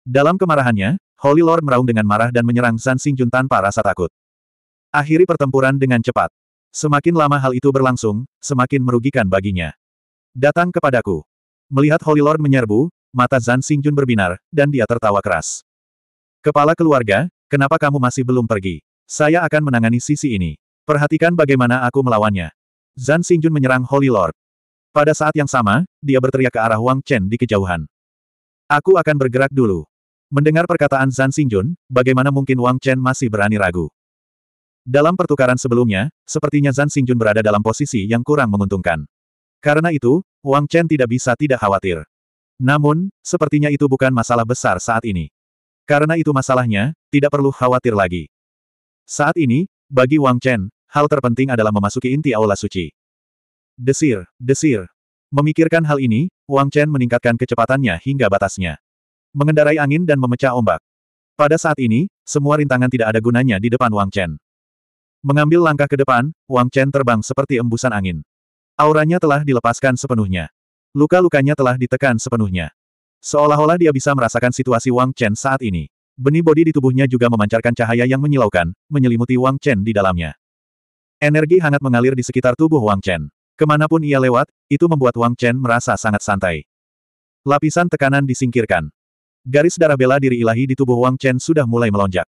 Dalam kemarahannya, Holy Lord meraung dengan marah dan menyerang Xing Xingjun tanpa rasa takut. Akhiri pertempuran dengan cepat. Semakin lama hal itu berlangsung, semakin merugikan baginya. Datang kepadaku. Melihat Holy Lord menyerbu, mata Zan Jun berbinar, dan dia tertawa keras. Kepala keluarga, Kenapa kamu masih belum pergi? Saya akan menangani sisi ini. Perhatikan bagaimana aku melawannya. Zan Xingjun menyerang Holy Lord. Pada saat yang sama, dia berteriak ke arah Wang Chen di kejauhan. Aku akan bergerak dulu. Mendengar perkataan Zan Xingjun, bagaimana mungkin Wang Chen masih berani ragu? Dalam pertukaran sebelumnya, sepertinya Zan Xingjun berada dalam posisi yang kurang menguntungkan. Karena itu, Wang Chen tidak bisa tidak khawatir. Namun, sepertinya itu bukan masalah besar saat ini. Karena itu masalahnya, tidak perlu khawatir lagi. Saat ini, bagi Wang Chen, hal terpenting adalah memasuki inti aula suci. Desir, desir. Memikirkan hal ini, Wang Chen meningkatkan kecepatannya hingga batasnya. Mengendarai angin dan memecah ombak. Pada saat ini, semua rintangan tidak ada gunanya di depan Wang Chen. Mengambil langkah ke depan, Wang Chen terbang seperti embusan angin. Auranya telah dilepaskan sepenuhnya. Luka-lukanya telah ditekan sepenuhnya. Seolah-olah dia bisa merasakan situasi Wang Chen saat ini. Benih bodi di tubuhnya juga memancarkan cahaya yang menyilaukan, menyelimuti Wang Chen di dalamnya. Energi hangat mengalir di sekitar tubuh Wang Chen. Kemanapun ia lewat, itu membuat Wang Chen merasa sangat santai. Lapisan tekanan disingkirkan. Garis darah bela diri ilahi di tubuh Wang Chen sudah mulai melonjak.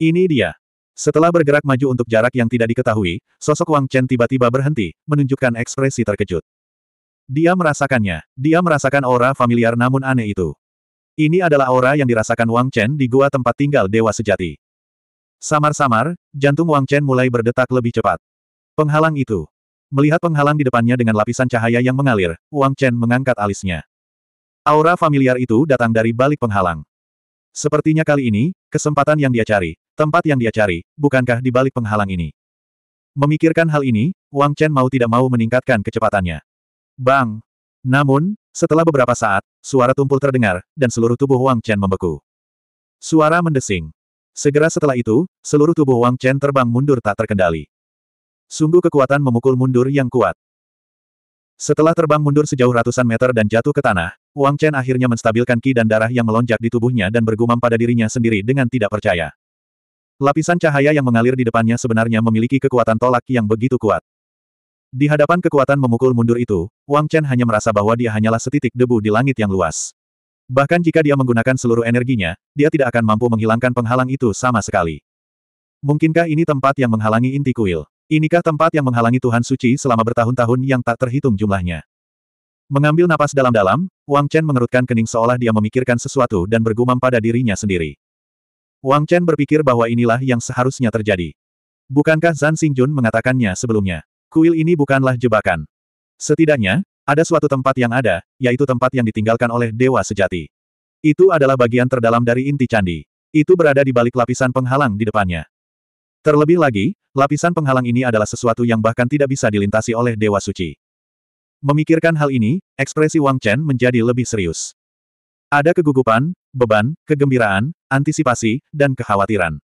Ini dia. Setelah bergerak maju untuk jarak yang tidak diketahui, sosok Wang Chen tiba-tiba berhenti, menunjukkan ekspresi terkejut. Dia merasakannya. Dia merasakan aura familiar namun aneh itu. Ini adalah aura yang dirasakan Wang Chen di gua tempat tinggal dewa sejati. Samar-samar, jantung Wang Chen mulai berdetak lebih cepat. Penghalang itu. Melihat penghalang di depannya dengan lapisan cahaya yang mengalir, Wang Chen mengangkat alisnya. Aura familiar itu datang dari balik penghalang. Sepertinya kali ini, kesempatan yang dia cari, tempat yang dia cari, bukankah di balik penghalang ini? Memikirkan hal ini, Wang Chen mau tidak mau meningkatkan kecepatannya. Bang! Namun, setelah beberapa saat, suara tumpul terdengar, dan seluruh tubuh Wang Chen membeku. Suara mendesing. Segera setelah itu, seluruh tubuh Wang Chen terbang mundur tak terkendali. Sungguh kekuatan memukul mundur yang kuat. Setelah terbang mundur sejauh ratusan meter dan jatuh ke tanah, Wang Chen akhirnya menstabilkan ki dan darah yang melonjak di tubuhnya dan bergumam pada dirinya sendiri dengan tidak percaya. Lapisan cahaya yang mengalir di depannya sebenarnya memiliki kekuatan tolak yang begitu kuat. Di hadapan kekuatan memukul mundur itu, Wang Chen hanya merasa bahwa dia hanyalah setitik debu di langit yang luas. Bahkan jika dia menggunakan seluruh energinya, dia tidak akan mampu menghilangkan penghalang itu sama sekali. Mungkinkah ini tempat yang menghalangi inti kuil? Inikah tempat yang menghalangi Tuhan Suci selama bertahun-tahun yang tak terhitung jumlahnya? Mengambil napas dalam-dalam, Wang Chen mengerutkan kening seolah dia memikirkan sesuatu dan bergumam pada dirinya sendiri. Wang Chen berpikir bahwa inilah yang seharusnya terjadi. Bukankah Zan Xingjun mengatakannya sebelumnya? Kuil ini bukanlah jebakan. Setidaknya, ada suatu tempat yang ada, yaitu tempat yang ditinggalkan oleh dewa sejati. Itu adalah bagian terdalam dari inti candi. Itu berada di balik lapisan penghalang di depannya. Terlebih lagi, lapisan penghalang ini adalah sesuatu yang bahkan tidak bisa dilintasi oleh dewa suci. Memikirkan hal ini, ekspresi Wang Chen menjadi lebih serius. Ada kegugupan, beban, kegembiraan, antisipasi, dan kekhawatiran.